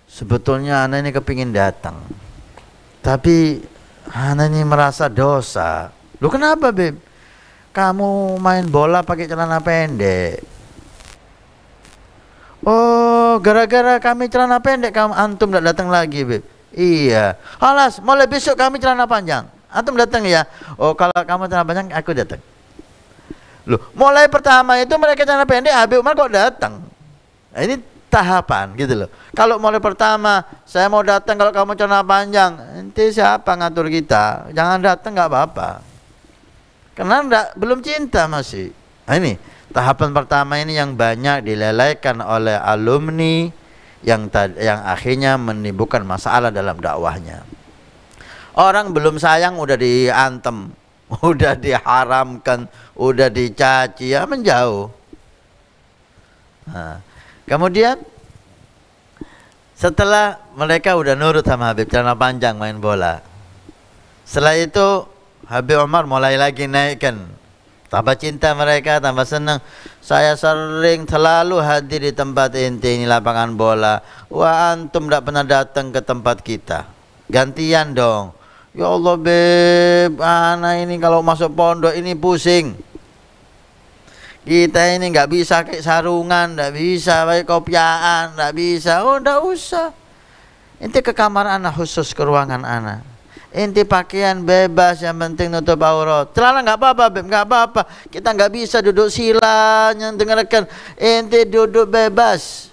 Sebetulnya anak ini kepingin datang, tapi anak ini merasa dosa. Lu kenapa Beb? Kamu main bola pakai celana pendek. Oh, gara-gara kami celana pendek kamu antum tidak datang lagi Beb. Iya. Alas, mulai besok kami celana panjang. Antum datang ya. Oh, kalau kamu celana panjang aku datang. Loh, mulai pertama itu mereka cara pendek Habib Umar kok datang. Nah, ini tahapan gitu loh. Kalau mulai pertama saya mau datang kalau kamu celana panjang, nanti siapa ngatur kita? Jangan datang nggak apa-apa. Karena enggak, belum cinta masih. Nah, ini tahapan pertama ini yang banyak dilelaikan oleh alumni yang tad, yang akhirnya menimbulkan masalah dalam dakwahnya. Orang belum sayang udah diantem, udah diharamkan, udah dicaci, ya menjauh. Nah, kemudian setelah mereka udah nurut sama Habib karena panjang main bola. Setelah itu Habib Omar mulai lagi naikkan Tambah cinta mereka, tambah senang. Saya sering selalu hadir di tempat inti ini lapangan bola. Wah antum tidak pernah datang ke tempat kita. Gantian dong. Ya Allah beb, anak ini kalau masuk pondok ini pusing. Kita ini nggak bisa kayak sarungan, nggak bisa kayak kopiaan, nggak bisa. Oh, nggak usah. Inti ke kamar anak khusus ke ruangan anak. Inti pakaian bebas yang penting nutup aurat. Celana nggak apa-apa, beb nggak apa-apa. Kita nggak bisa duduk sila yang dengarkan. Inti duduk bebas.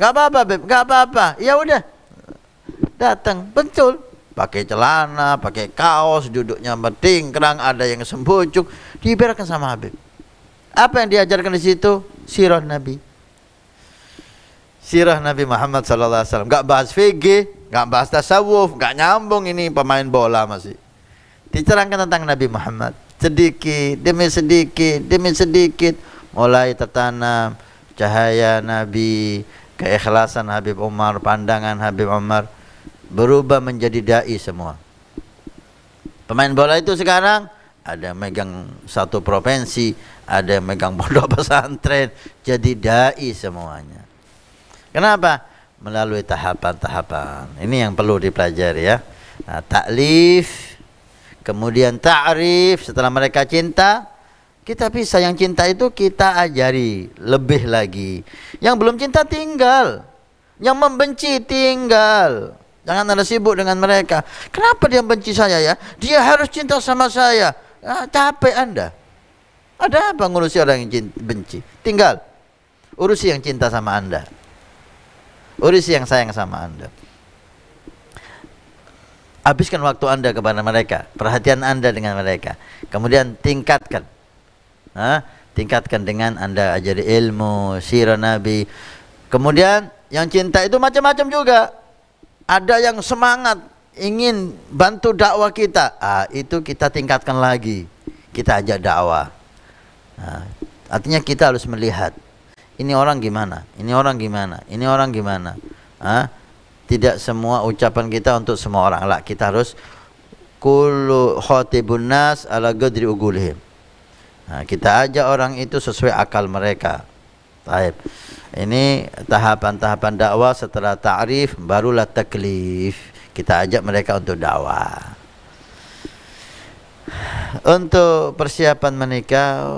Nggak apa-apa, beb nggak apa-apa. Ya udah, datang betul pakai celana, pakai kaos, duduknya kerang ada yang sembucuk, diibaratkan sama Habib. Apa yang diajarkan di situ? Sirah Nabi. Sirah Nabi Muhammad sallallahu alaihi wasallam. Enggak bahas fikih, enggak bahas tasawuf, enggak nyambung ini pemain bola masih. Diterangkan tentang Nabi Muhammad sedikit demi sedikit demi sedikit mulai tertanam cahaya Nabi, keikhlasan Habib Umar, pandangan Habib Umar berubah menjadi dai semua. Pemain bola itu sekarang ada megang satu provinsi, ada megang pondok pesantren, jadi dai semuanya. Kenapa? Melalui tahapan-tahapan. Ini yang perlu dipelajari ya. Nah, taklif, kemudian ta'rif, setelah mereka cinta, kita bisa yang cinta itu kita ajari lebih lagi. Yang belum cinta tinggal, yang membenci tinggal. Jangan ada sibuk dengan mereka. Kenapa dia benci saya ya? Dia harus cinta sama saya. Ah, capek Anda. Ada apa ngurusi orang yang benci? Tinggal. Urusi yang cinta sama Anda. Urusi yang sayang sama Anda. Habiskan waktu Anda kepada mereka. Perhatian Anda dengan mereka. Kemudian tingkatkan. Nah, tingkatkan dengan Anda ajari ilmu, sirah Nabi. Kemudian yang cinta itu macam-macam juga ada yang semangat ingin bantu dakwah kita, ah, itu kita tingkatkan lagi. Kita ajak dakwah. Nah, artinya kita harus melihat ini orang gimana, ini orang gimana, ini orang gimana. Ah, tidak semua ucapan kita untuk semua orang lah. Kita harus kullu khatibun nas ala gadri ugulihim. Nah, kita ajak orang itu sesuai akal mereka. Taib. Ini tahapan-tahapan dakwah setelah ta'rif barulah taklif. Kita ajak mereka untuk dakwah. Untuk persiapan menikah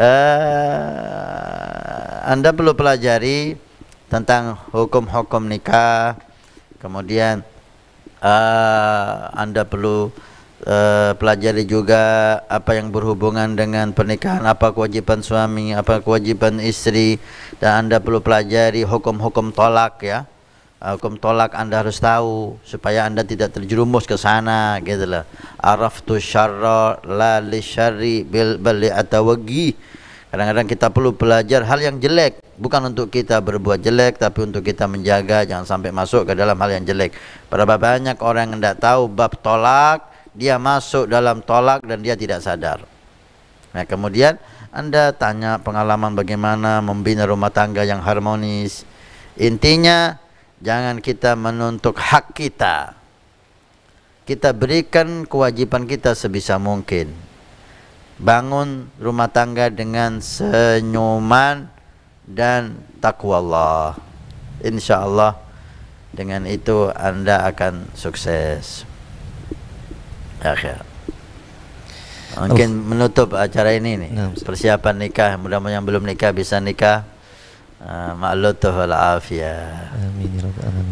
eh, Anda perlu pelajari tentang hukum-hukum nikah. Kemudian eh, Anda perlu Eh, pelajari juga apa yang berhubungan dengan pernikahan, apa kewajiban suami, apa kewajiban istri dan Anda perlu pelajari hukum-hukum tolak ya. Eh, hukum tolak Anda harus tahu supaya Anda tidak terjerumus ke sana gitu lah. Araftu syarra la li syarri bil bali atawagi. Kadang-kadang kita perlu belajar hal yang jelek bukan untuk kita berbuat jelek tapi untuk kita menjaga jangan sampai masuk ke dalam hal yang jelek. Berapa banyak orang yang tidak tahu bab tolak dia masuk dalam tolak dan dia tidak sadar. Nah, kemudian Anda tanya pengalaman bagaimana membina rumah tangga yang harmonis. Intinya jangan kita menuntut hak kita. Kita berikan kewajiban kita sebisa mungkin. Bangun rumah tangga dengan senyuman dan takwa Allah. Insya Allah dengan itu Anda akan sukses. Ya, akhir. Mungkin oh. menutup acara ini nih. Nah, Persiapan nikah, mudah-mudahan yang belum nikah bisa nikah. Uh, ah, Ma'lutuh wal Amin ya rabbal alamin.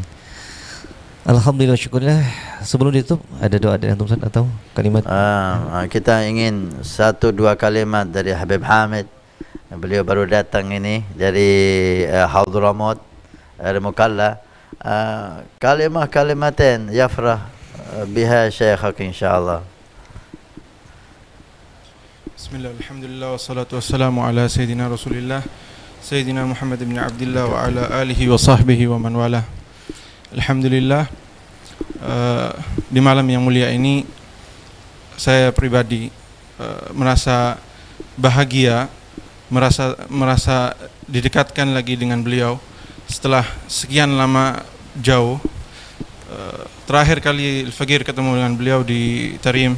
Alhamdulillah syukurlah. Sebelum ditutup ada doa dari antum atau kalimat? Uh, kita ingin satu dua kalimat dari Habib Hamid. Beliau baru datang ini dari uh, Hadramaut, dari eh, Mukalla. Uh, kalimah kalimatin yafrah بها شيخك إن شاء الله بسم الله الحمد لله والصلاة والسلام على سيدنا رسول الله سيدنا محمد بن عبد الله وعلى آله وصحبه ومن والاه الحمد لله uh, di malam yang mulia ini saya pribadi uh, merasa bahagia merasa merasa didekatkan lagi dengan beliau setelah sekian lama jauh Eh, terakhir kali Al-Fakir ketemu dengan beliau di Tarim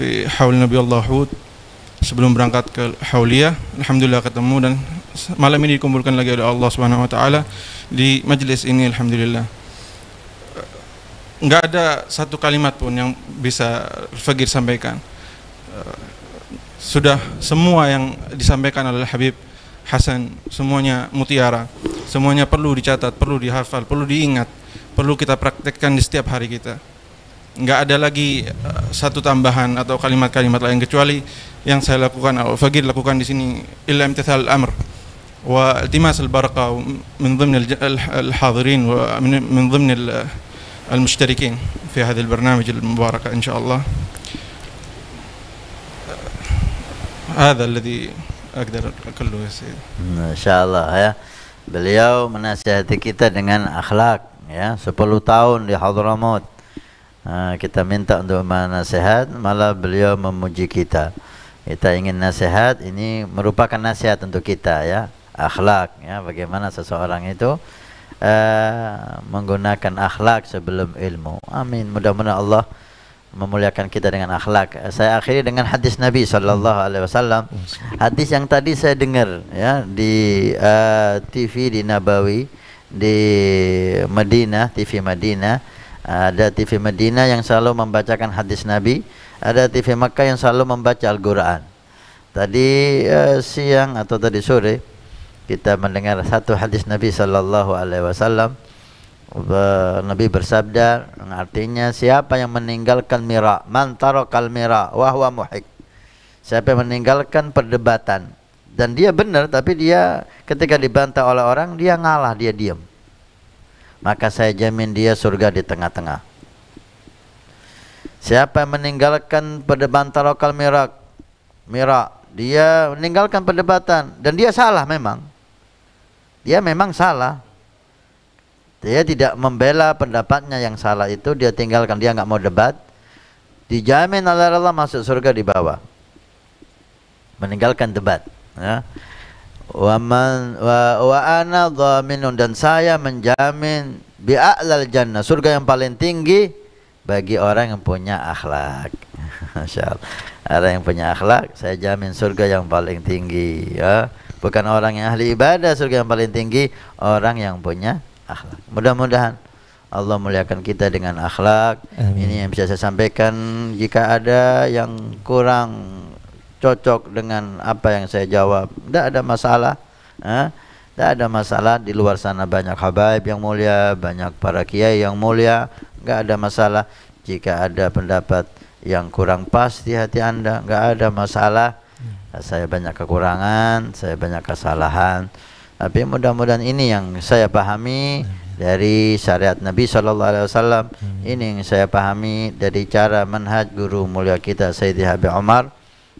di Haul Nabi Allah Hud sebelum berangkat ke Hauliah Alhamdulillah ketemu dan malam ini dikumpulkan lagi oleh Allah Subhanahu Wa Taala di majelis ini Alhamdulillah nggak ada satu kalimat pun yang bisa Al-Fakir sampaikan eh, sudah semua yang disampaikan oleh Habib Hasan semuanya mutiara semuanya perlu dicatat perlu dihafal perlu diingat perlu kita praktekkan di setiap hari kita nggak ada lagi uh, satu tambahan atau kalimat-kalimat lain kecuali yang saya lakukan atau Fagir lakukan di sini illa imtithal amr wa iltimas al barqa min ضمن al hadirin wa min ضمن al mushtarikin fi hadha al barnamij al mubarak insyaallah هذا الذي اقدر اقوله يا سيدي ما شاء الله ya beliau menasihati kita dengan akhlak ya 10 tahun di Hadramaut uh, kita minta untuk nasihat malah beliau memuji kita kita ingin nasihat ini merupakan nasihat untuk kita ya akhlak ya bagaimana seseorang itu uh, menggunakan akhlak sebelum ilmu amin mudah-mudahan Allah memuliakan kita dengan akhlak. Saya akhiri dengan hadis Nabi sallallahu alaihi wasallam. Hadis yang tadi saya dengar ya di uh, eh, TV di Nabawi di Madinah, TV Madinah. Ada TV Madinah yang selalu membacakan hadis Nabi, ada TV Makkah yang selalu membaca Al-Qur'an. Tadi uh, siang atau tadi sore kita mendengar satu hadis Nabi sallallahu alaihi wasallam. Nabi bersabda artinya siapa yang meninggalkan mira mantaro kal mira wahwa muhik. Siapa yang meninggalkan perdebatan dan dia benar tapi dia ketika dibantah oleh orang dia ngalah dia diam maka saya jamin dia surga di tengah-tengah siapa yang meninggalkan perdebatan lokal mirak mirak dia meninggalkan perdebatan dan dia salah memang dia memang salah dia tidak membela pendapatnya yang salah itu dia tinggalkan dia nggak mau debat dijamin oleh Allah masuk surga di bawah meninggalkan debat ya wa man wa, wa ana dhaminun dan saya menjamin bi a'lal jannah surga yang paling tinggi bagi orang yang punya akhlak masyaallah orang yang punya akhlak saya jamin surga yang paling tinggi ya bukan orang yang ahli ibadah surga yang paling tinggi orang yang punya akhlak mudah-mudahan Allah muliakan kita dengan akhlak Amin. ini yang bisa saya sampaikan jika ada yang kurang cocok dengan apa yang saya jawab tidak ada masalah tidak ah. ada masalah di luar sana banyak habaib yang mulia banyak para kiai yang mulia Tidak ada masalah jika ada pendapat yang kurang pas di hati anda nggak ada masalah hmm. saya banyak kekurangan, saya banyak kesalahan. Tapi mudah-mudahan ini yang saya pahami dari syariat Nabi Shallallahu Alaihi Wasallam. Hmm. Ini yang saya pahami dari cara manhaj guru mulia kita Sayyidi Habib Omar.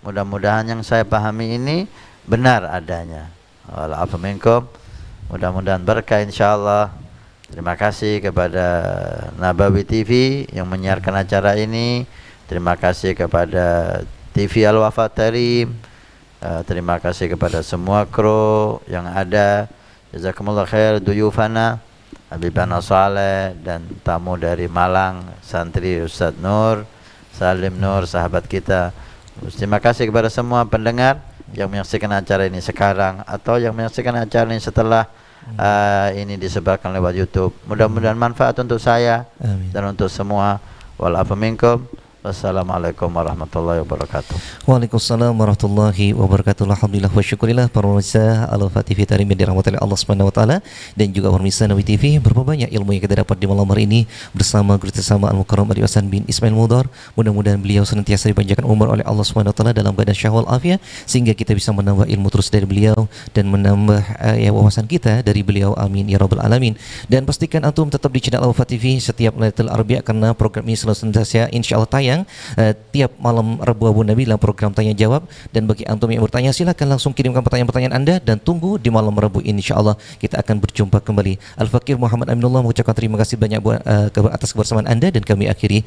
Mudah-mudahan yang saya pahami ini benar adanya. Walaupun mudah-mudahan berkah insyaallah. Terima kasih kepada Nabawi TV yang menyiarkan acara ini. Terima kasih kepada TV Al Wafa Tarim. Eh, terima kasih kepada semua kru yang ada. Jazakumullah khair duyufana Habibana Saleh dan tamu dari Malang, santri Ustadz Nur, Salim Nur, sahabat kita. Terima kasih kepada semua pendengar yang menyaksikan acara ini sekarang atau yang menyaksikan acara ini setelah uh, ini disebarkan lewat YouTube. Mudah-mudahan manfaat untuk saya Amin. dan untuk semua. Walafu minkum. Wassalamualaikum warahmatullahi wabarakatuh. Waalaikumsalam warahmatullahi wabarakatuh. Alhamdulillah wa syukurillah para pemirsa Alfa TV Tarim yang dirahmati oleh Allah Subhanahu wa taala dan juga pemirsa Nabi TV berbanyak ilmu yang kita dapat di malam hari ini bersama guru bersama Al Mukarram Ali Hasan bin Ismail Mudhar. Mudah-mudahan beliau senantiasa dipanjangkan umur oleh Allah Subhanahu wa taala dalam keadaan syahwal afiat sehingga kita bisa menambah ilmu terus dari beliau dan menambah uh, ya wawasan kita dari beliau. Amin ya rabbal alamin. Dan pastikan antum tetap di channel Alfa TV setiap Lailatul Arbi'a karena program ini selalu senantiasa insyaallah tayang siang uh, tiap malam Rabu Abu Nabi dalam program tanya jawab dan bagi antum yang bertanya silakan langsung kirimkan pertanyaan-pertanyaan Anda dan tunggu di malam Rabu insya Allah kita akan berjumpa kembali Al Fakir Muhammad Aminullah mengucapkan terima kasih banyak buat, uh, atas kebersamaan Anda dan kami akhiri